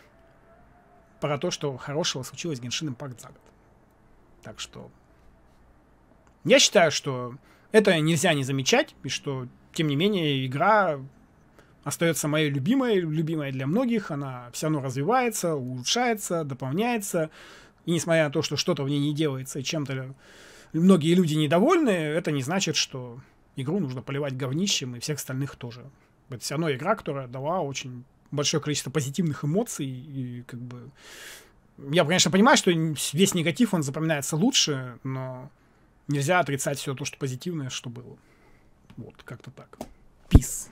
про то, что хорошего случилось с Genshin Impact за год. Так что я считаю, что это нельзя не замечать, и что, тем не менее, игра остается моей любимой, любимой для многих, она все равно развивается, улучшается, дополняется, и несмотря на то, что что-то в ней не делается, и чем-то многие люди недовольны, это не значит, что игру нужно поливать говнищем, и всех остальных тоже. Это все равно игра, которая дала очень большое количество позитивных эмоций, и как бы... Я, конечно, понимаю, что весь негатив, он запоминается лучше, но нельзя отрицать все то, что позитивное, что было. Вот, как-то так. Peace.